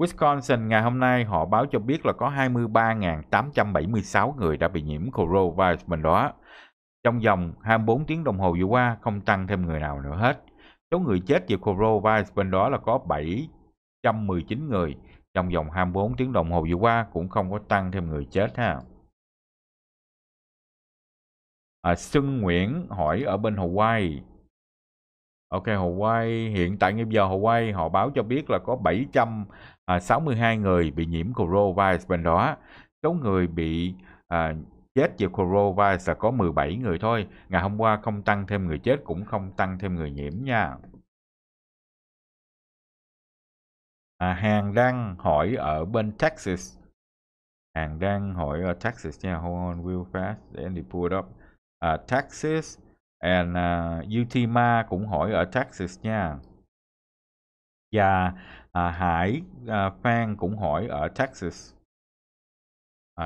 Wisconsin ngày hôm nay họ báo cho biết là có 23.876 người đã bị nhiễm coronavirus bệnh đó. Trong vòng 24 tiếng đồng hồ vừa qua không tăng thêm người nào nữa hết. Số người chết vì coronavirus bên đó là có 719 người. Trong vòng 24 tiếng đồng hồ vừa qua cũng không có tăng thêm người chết ha. À, Xuân Nguyễn hỏi ở bên Hawaii Ok, họ hiện tại ngay giờ họ họ báo cho biết là có 762 à, người bị nhiễm coronavirus bên đó. Số người bị à, chết vì coronavirus là có 17 người thôi. Ngày hôm qua không tăng thêm người chết cũng không tăng thêm người nhiễm nha. À, Hàng đang hỏi ở bên Texas. Hàng đang hỏi ở Texas nha. Hold on real fast để Andy pull it up. À, Texas And uh, à, Utima cũng hỏi ở Texas nha. Và uh, Hải uh, Phan cũng hỏi ở Texas.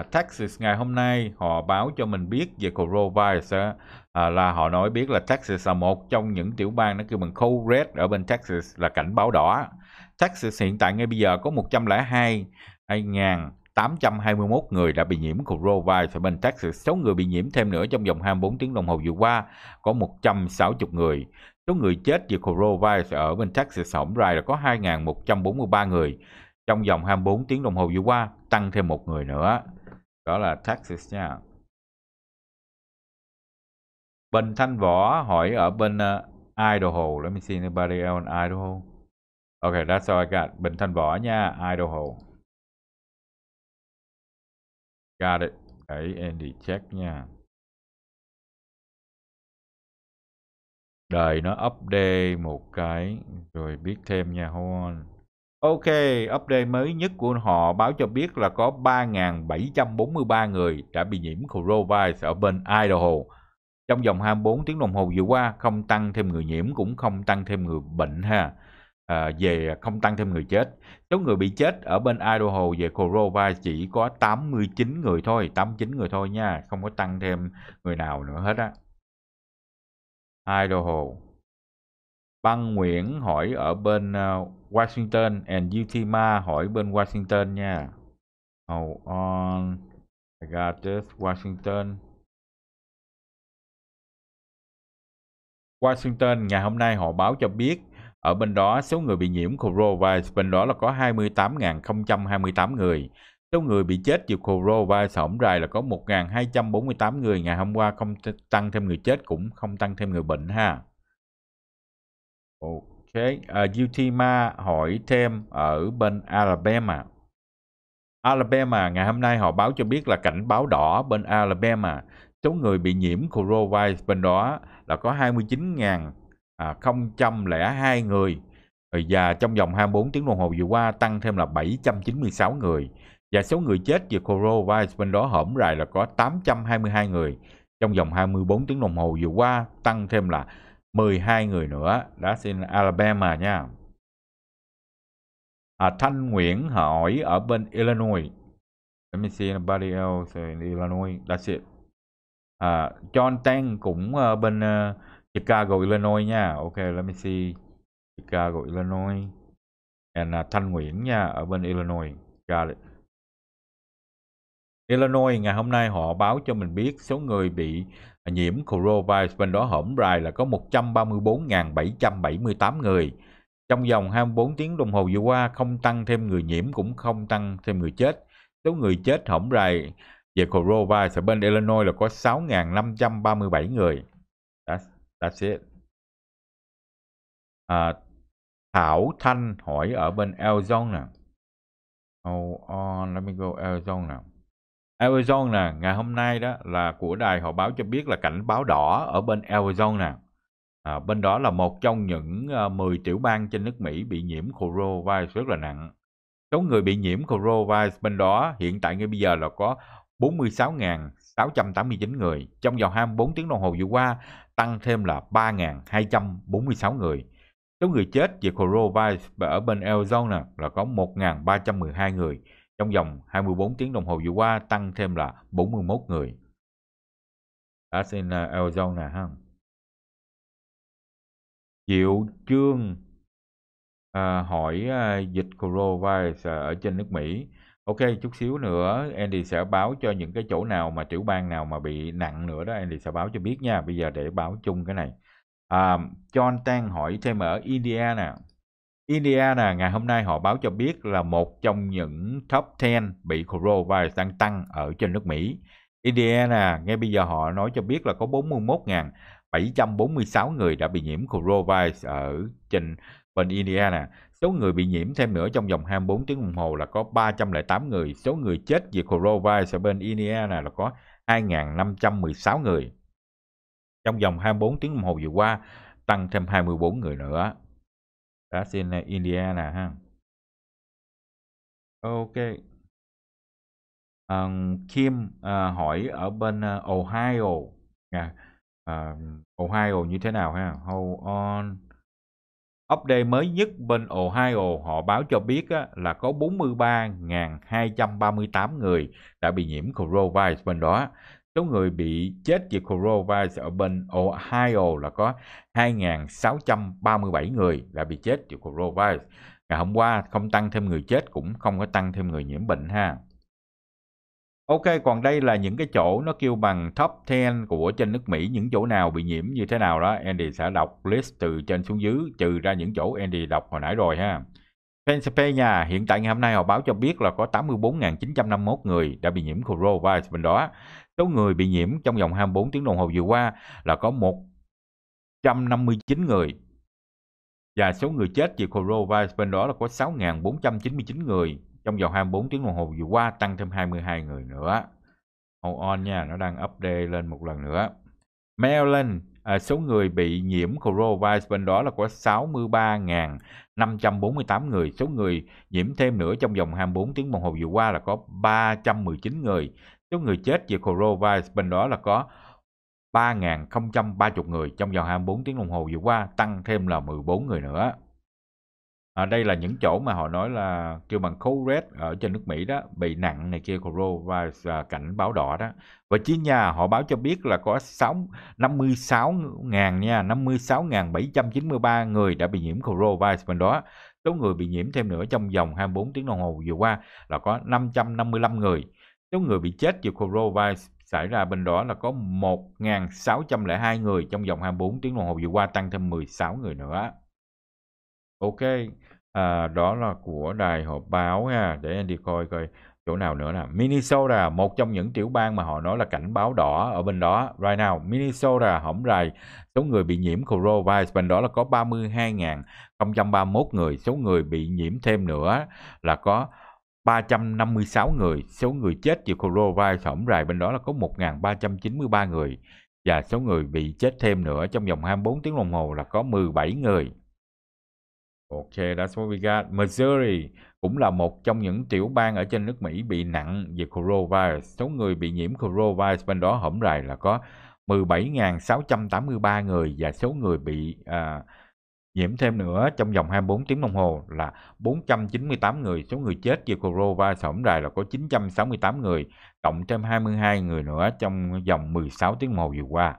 Uh, Texas ngày hôm nay họ báo cho mình biết về coronavirus uh, là họ nói biết là Texas là một trong những tiểu bang nó kêu bằng code red ở bên Texas là cảnh báo đỏ. Texas hiện tại ngay bây giờ có 102 ngàn 821 người đã bị nhiễm coronavirus ở bên Texas. Số người bị nhiễm thêm nữa trong vòng 24 tiếng đồng hồ vừa qua có 160 người. Số người chết vì coronavirus ở bên Texas hổng rai là có 2.143 người. Trong vòng 24 tiếng đồng hồ vừa qua tăng thêm một người nữa. Đó là Texas nha. Bên Thanh Võ hỏi ở bên uh, Idaho. Let me see anybody else in Idaho. Okay, that's all I got. Bình Thanh Võ nha, Idaho. Got it. Để Andy check nha. Đợi nó update một cái rồi biết thêm nha hôn. Ok, update mới nhất của họ báo cho biết là có 3.743 người đã bị nhiễm coronavirus ở bên Idaho. Trong vòng 24 tiếng đồng hồ vừa qua, không tăng thêm người nhiễm cũng không tăng thêm người bệnh ha à, về không tăng thêm người chết. Số người bị chết ở bên Idaho về Corona chỉ có 89 người thôi, 89 người thôi nha, không có tăng thêm người nào nữa hết á. Idaho. Băng Nguyễn hỏi ở bên ờ, Washington and Utima hỏi bên Washington nha. Hold on. I got this. Washington. Washington ngày hôm nay họ báo cho biết ở bên đó, số người bị nhiễm coronavirus bên đó là có 28.028 người. Số người bị chết vì coronavirus ở rài là có 1.248 người. Ngày hôm qua không tăng thêm người chết cũng không tăng thêm người bệnh ha. Ok, uh, à, Utima hỏi thêm ở bên Alabama. Alabama ngày hôm nay họ báo cho biết là cảnh báo đỏ bên Alabama. Số người bị nhiễm coronavirus bên đó là có 29.000 à, 002 người và trong vòng 24 tiếng đồng hồ vừa qua tăng thêm là 796 người và số người chết vì coronavirus bên đó hổm rày là có 822 người trong vòng 24 tiếng đồng hồ vừa qua tăng thêm là 12 người nữa đã xin Alabama nha à, Thanh Nguyễn hỏi ở bên Illinois let me see anybody else in Illinois that's it à, John Tang cũng uh, bên uh, Chicago, Illinois nha. Ok, let me see. Chicago, Illinois. And uh, Thanh Nguyễn nha, ở bên Illinois. Got it. Illinois ngày hôm nay họ báo cho mình biết số người bị nhiễm coronavirus bên đó hổm rài là có 134.778 người. Trong vòng 24 tiếng đồng hồ vừa qua không tăng thêm người nhiễm cũng không tăng thêm người chết. Số người chết hổm rài về coronavirus ở bên Illinois là có 6.537 người. That's That's it. À, Thảo Thanh hỏi ở bên Arizona. Oh, on, let me go Arizona. nè ngày hôm nay đó là của đài họ báo cho biết là cảnh báo đỏ ở bên Arizona. À, bên đó là một trong những uh, ờ, 10 tiểu bang trên nước Mỹ bị nhiễm coronavirus rất là nặng. Số người bị nhiễm coronavirus bên đó hiện tại ngay bây giờ là có 46.000 689 người trong vòng 24 tiếng đồng hồ vừa qua, tăng thêm là 3.246 người. Số người chết vì coronavirus và ở bên Arizona là có 1.312 người trong vòng 24 tiếng đồng hồ vừa qua tăng thêm là 41 người. Ở in à, Arizona ha. Diệu Trương à, hỏi à, dịch coronavirus à, ở trên nước Mỹ Ok, chút xíu nữa Andy sẽ báo cho những cái chỗ nào mà tiểu bang nào mà bị nặng nữa đó Andy sẽ báo cho biết nha. Bây giờ để báo chung cái này. À, John Tan hỏi thêm ở India nè. India nè, ngày hôm nay họ báo cho biết là một trong những top 10 bị coronavirus đang tăng ở trên nước Mỹ. India nè, ngay bây giờ họ nói cho biết là có 41.746 người đã bị nhiễm coronavirus ở trên bên India nè. Số người bị nhiễm thêm nữa trong vòng 24 tiếng đồng hồ là có 308 người. Số người chết vì coronavirus ở bên India này là có 2.516 người. Trong vòng 24 tiếng đồng hồ vừa qua, tăng thêm 24 người nữa. That's in ờ, Indiana ha. Ok. Um, Kim uh, hỏi ở bên uh, Ohio. Uh, Ohio như thế nào ha? Hold on. Update mới nhất bên Ohio họ báo cho biết là có 43.238 người đã bị nhiễm coronavirus bên đó. Số người bị chết vì coronavirus ở bên Ohio là có 2.637 người đã bị chết vì coronavirus. Ngày hôm qua không tăng thêm người chết cũng không có tăng thêm người nhiễm bệnh ha. Ok, còn đây là những cái chỗ nó kêu bằng top 10 của trên nước Mỹ, những chỗ nào bị nhiễm như thế nào đó. Andy sẽ đọc list từ trên xuống dưới, trừ ra những chỗ Andy đọc hồi nãy rồi ha. Pennsylvania, hiện tại ngày hôm nay họ báo cho biết là có 84.951 người đã bị nhiễm coronavirus bên đó. Số người bị nhiễm trong vòng 24 tiếng đồng hồ vừa qua là có 159 người. Và số người chết vì coronavirus bên đó là có 6.499 người trong vòng 24 tiếng đồng hồ vừa qua tăng thêm 22 người nữa hold on nha nó đang update lên một lần nữa Maryland à, số người bị nhiễm coronavirus bên đó là có 63.548 người số người nhiễm thêm nữa trong vòng 24 tiếng đồng hồ vừa qua là có 319 người số người chết vì coronavirus bên đó là có 3.030 người trong vòng 24 tiếng đồng hồ vừa qua tăng thêm là 14 người nữa À, đây là những chỗ mà họ nói là kêu bằng code red ở trên nước Mỹ đó bị nặng này kia coronavirus à, cảnh báo đỏ đó và chiến nhà họ báo cho biết là có 6 56.000 nha 56.793 người đã bị nhiễm coronavirus bên đó số người bị nhiễm thêm nữa trong vòng 24 tiếng đồng hồ vừa qua là có 555 người số người bị chết vì coronavirus xảy ra bên đó là có 1.602 người trong vòng 24 tiếng đồng hồ vừa qua tăng thêm 16 người nữa ok à, đó là của đài họp báo ha để anh đi coi coi chỗ nào nữa nè Minnesota một trong những tiểu bang mà họ nói là cảnh báo đỏ ở bên đó right now Minnesota hổng rày số người bị nhiễm coronavirus bên đó là có 32.031 người số người bị nhiễm thêm nữa là có 356 người số người chết vì coronavirus hổng rày bên đó là có 1.393 người và số người bị chết thêm nữa trong vòng 24 tiếng đồng hồ là có 17 người OK, that's what we got. Missouri cũng là một trong những tiểu bang ở trên nước Mỹ bị nặng về coronavirus. Số người bị nhiễm coronavirus bên đó hổng rày là có 17.683 người và số người bị à, nhiễm thêm nữa trong vòng 24 tiếng đồng hồ là 498 người. Số người chết về coronavirus hổng rày là có 968 người, cộng thêm 22 người nữa trong vòng 16 tiếng đồng hồ vừa qua.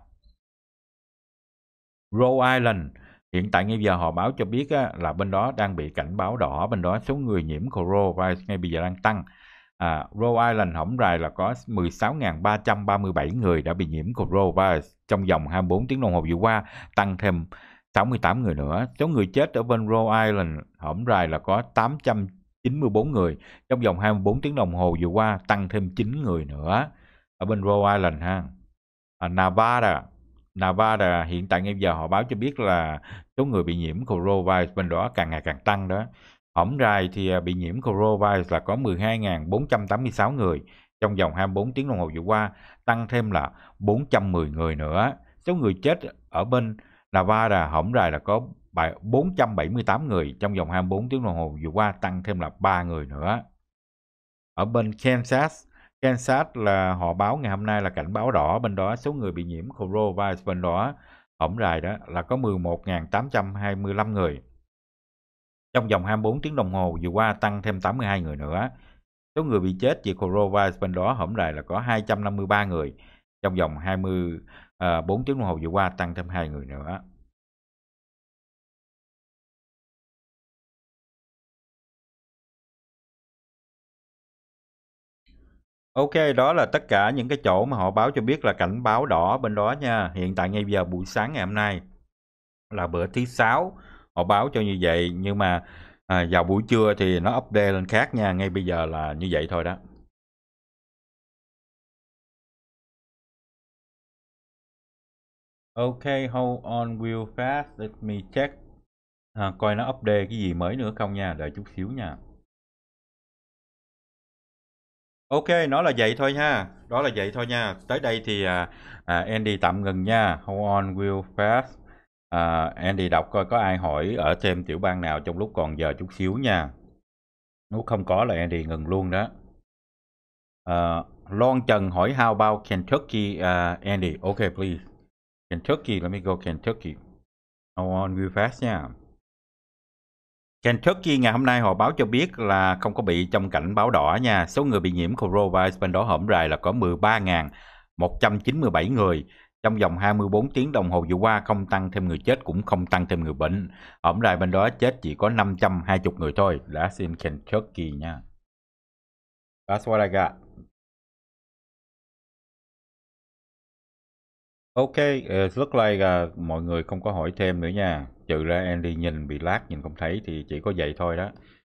Rhode Island Hiện tại ngay giờ họ báo cho biết á, là bên đó đang bị cảnh báo đỏ, bên đó số người nhiễm coronavirus ngay bây giờ đang tăng. À, Rhode Island hổng rài là có 16.337 người đã bị nhiễm coronavirus trong vòng 24 tiếng đồng hồ vừa qua, tăng thêm 68 người nữa. Số người chết ở bên Rhode Island hổng rài là có 894 người trong vòng 24 tiếng đồng hồ vừa qua, tăng thêm 9 người nữa ở bên Rhode Island ha. À, Nevada Nevada hiện tại ngay giờ họ báo cho biết là số người bị nhiễm coronavirus bên đó càng ngày càng tăng đó. Hổng rai thì à, bị nhiễm coronavirus là có 12.486 người trong vòng 24 tiếng đồng hồ vừa qua, tăng thêm là 410 người nữa. Số người chết ở bên Nevada hổng rai là có 478 người trong vòng 24 tiếng đồng hồ vừa qua, tăng thêm là 3 người nữa. Ở bên Kansas Kansas là họ báo ngày hôm nay là cảnh báo đỏ bên đó số người bị nhiễm coronavirus bên đó tổng đài đó là có 11.825 người. Trong vòng 24 tiếng đồng hồ vừa qua tăng thêm 82 người nữa. Số người bị chết vì coronavirus bên đó hổm đài là có 253 người. Trong vòng 24 ờ, tiếng đồng hồ vừa qua tăng thêm 2 người nữa. Ok, đó là tất cả những cái chỗ mà họ báo cho biết là cảnh báo đỏ bên đó nha. Hiện tại ngay giờ buổi sáng ngày hôm nay là bữa thứ sáu họ báo cho như vậy nhưng mà à, vào buổi trưa thì nó update lên khác nha. Ngay bây giờ là như vậy thôi đó. Ok, hold on real fast. Let me check. À, coi nó update cái gì mới nữa không nha. Đợi chút xíu nha. Ok, nó là vậy thôi ha. Đó là vậy thôi nha. Tới đây thì à, à, Andy tạm ngừng nha. Hold on, will fast. À, Andy đọc coi có ai hỏi ở thêm tiểu bang nào trong lúc còn giờ chút xíu nha. Nếu không có là Andy ngừng luôn đó. À, Lon Trần hỏi how about Kentucky, uh, Andy? Ok, please. Kentucky, let me go Kentucky. Hold on, will fast nha. Kentucky ngày hôm nay họ báo cho biết là không có bị trong cảnh báo đỏ nha. Số người bị nhiễm coronavirus bên đó hổm rày là có 13.197 người. Trong vòng 24 tiếng đồng hồ vừa qua không tăng thêm người chết cũng không tăng thêm người bệnh. Hổm rày bên đó chết chỉ có 520 người thôi. Đã xin Kentucky nha. That's what I got. Ok, it look like uh, mọi người không có hỏi thêm nữa nha trừ ra Andy nhìn bị lát nhìn không thấy thì chỉ có vậy thôi đó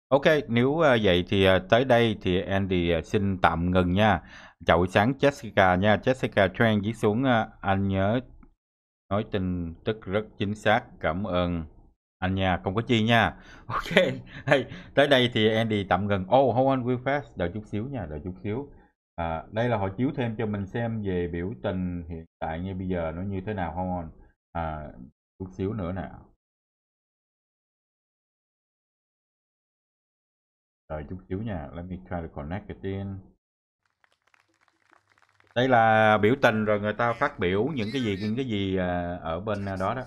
Ok, nếu à, vậy thì à, tới đây thì Andy à, xin tạm ngừng nha. Chậu sáng Jessica nha. Jessica Trang viết xuống anh nhớ nói tin tức rất chính xác. Cảm ơn anh nha, không có chi nha. (laughs) Ok, hey, tới đây thì Andy tạm ngừng. Oh, hold on real fast, đợi chút xíu nha, đợi chút xíu. À, đây là họ chiếu thêm cho mình xem về biểu tình hiện tại như bây giờ nó như thế nào không on. À, chút xíu nữa nào. đợi chút xíu nha let me try to connect it in đây là biểu tình rồi người ta phát biểu những cái gì những cái gì à, ở bên à, đó đó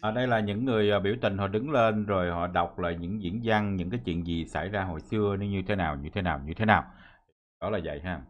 ở à, đây là những người biểu tình họ đứng lên rồi họ đọc là những diễn văn những cái chuyện gì xảy ra hồi xưa nó như thế nào như thế nào như thế nào đó là vậy ha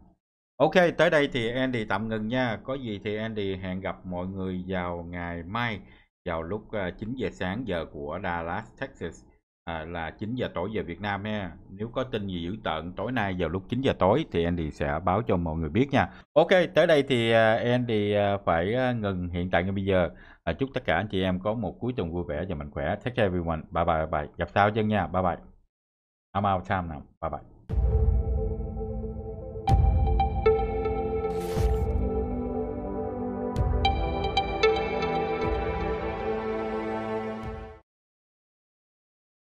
Ok, tới đây thì Andy tạm ngừng nha. Có gì thì Andy hẹn gặp mọi người vào ngày mai vào lúc 9 ờ, giờ sáng giờ của Dallas, Texas à, là 9 giờ tối giờ Việt Nam nha. Nếu có tin gì dữ tợn tối nay vào lúc 9 giờ tối thì Andy sẽ báo cho mọi người biết nha. Ok, tới đây thì ờ, Andy phải ngừng hiện tại ngay bây giờ. À, chúc tất cả anh chị em có một cuối tuần vui vẻ và mạnh khỏe. Take care everyone. Bye bye bye. Gặp sau chân nha. Bye bye. I'm out time now. Bye bye.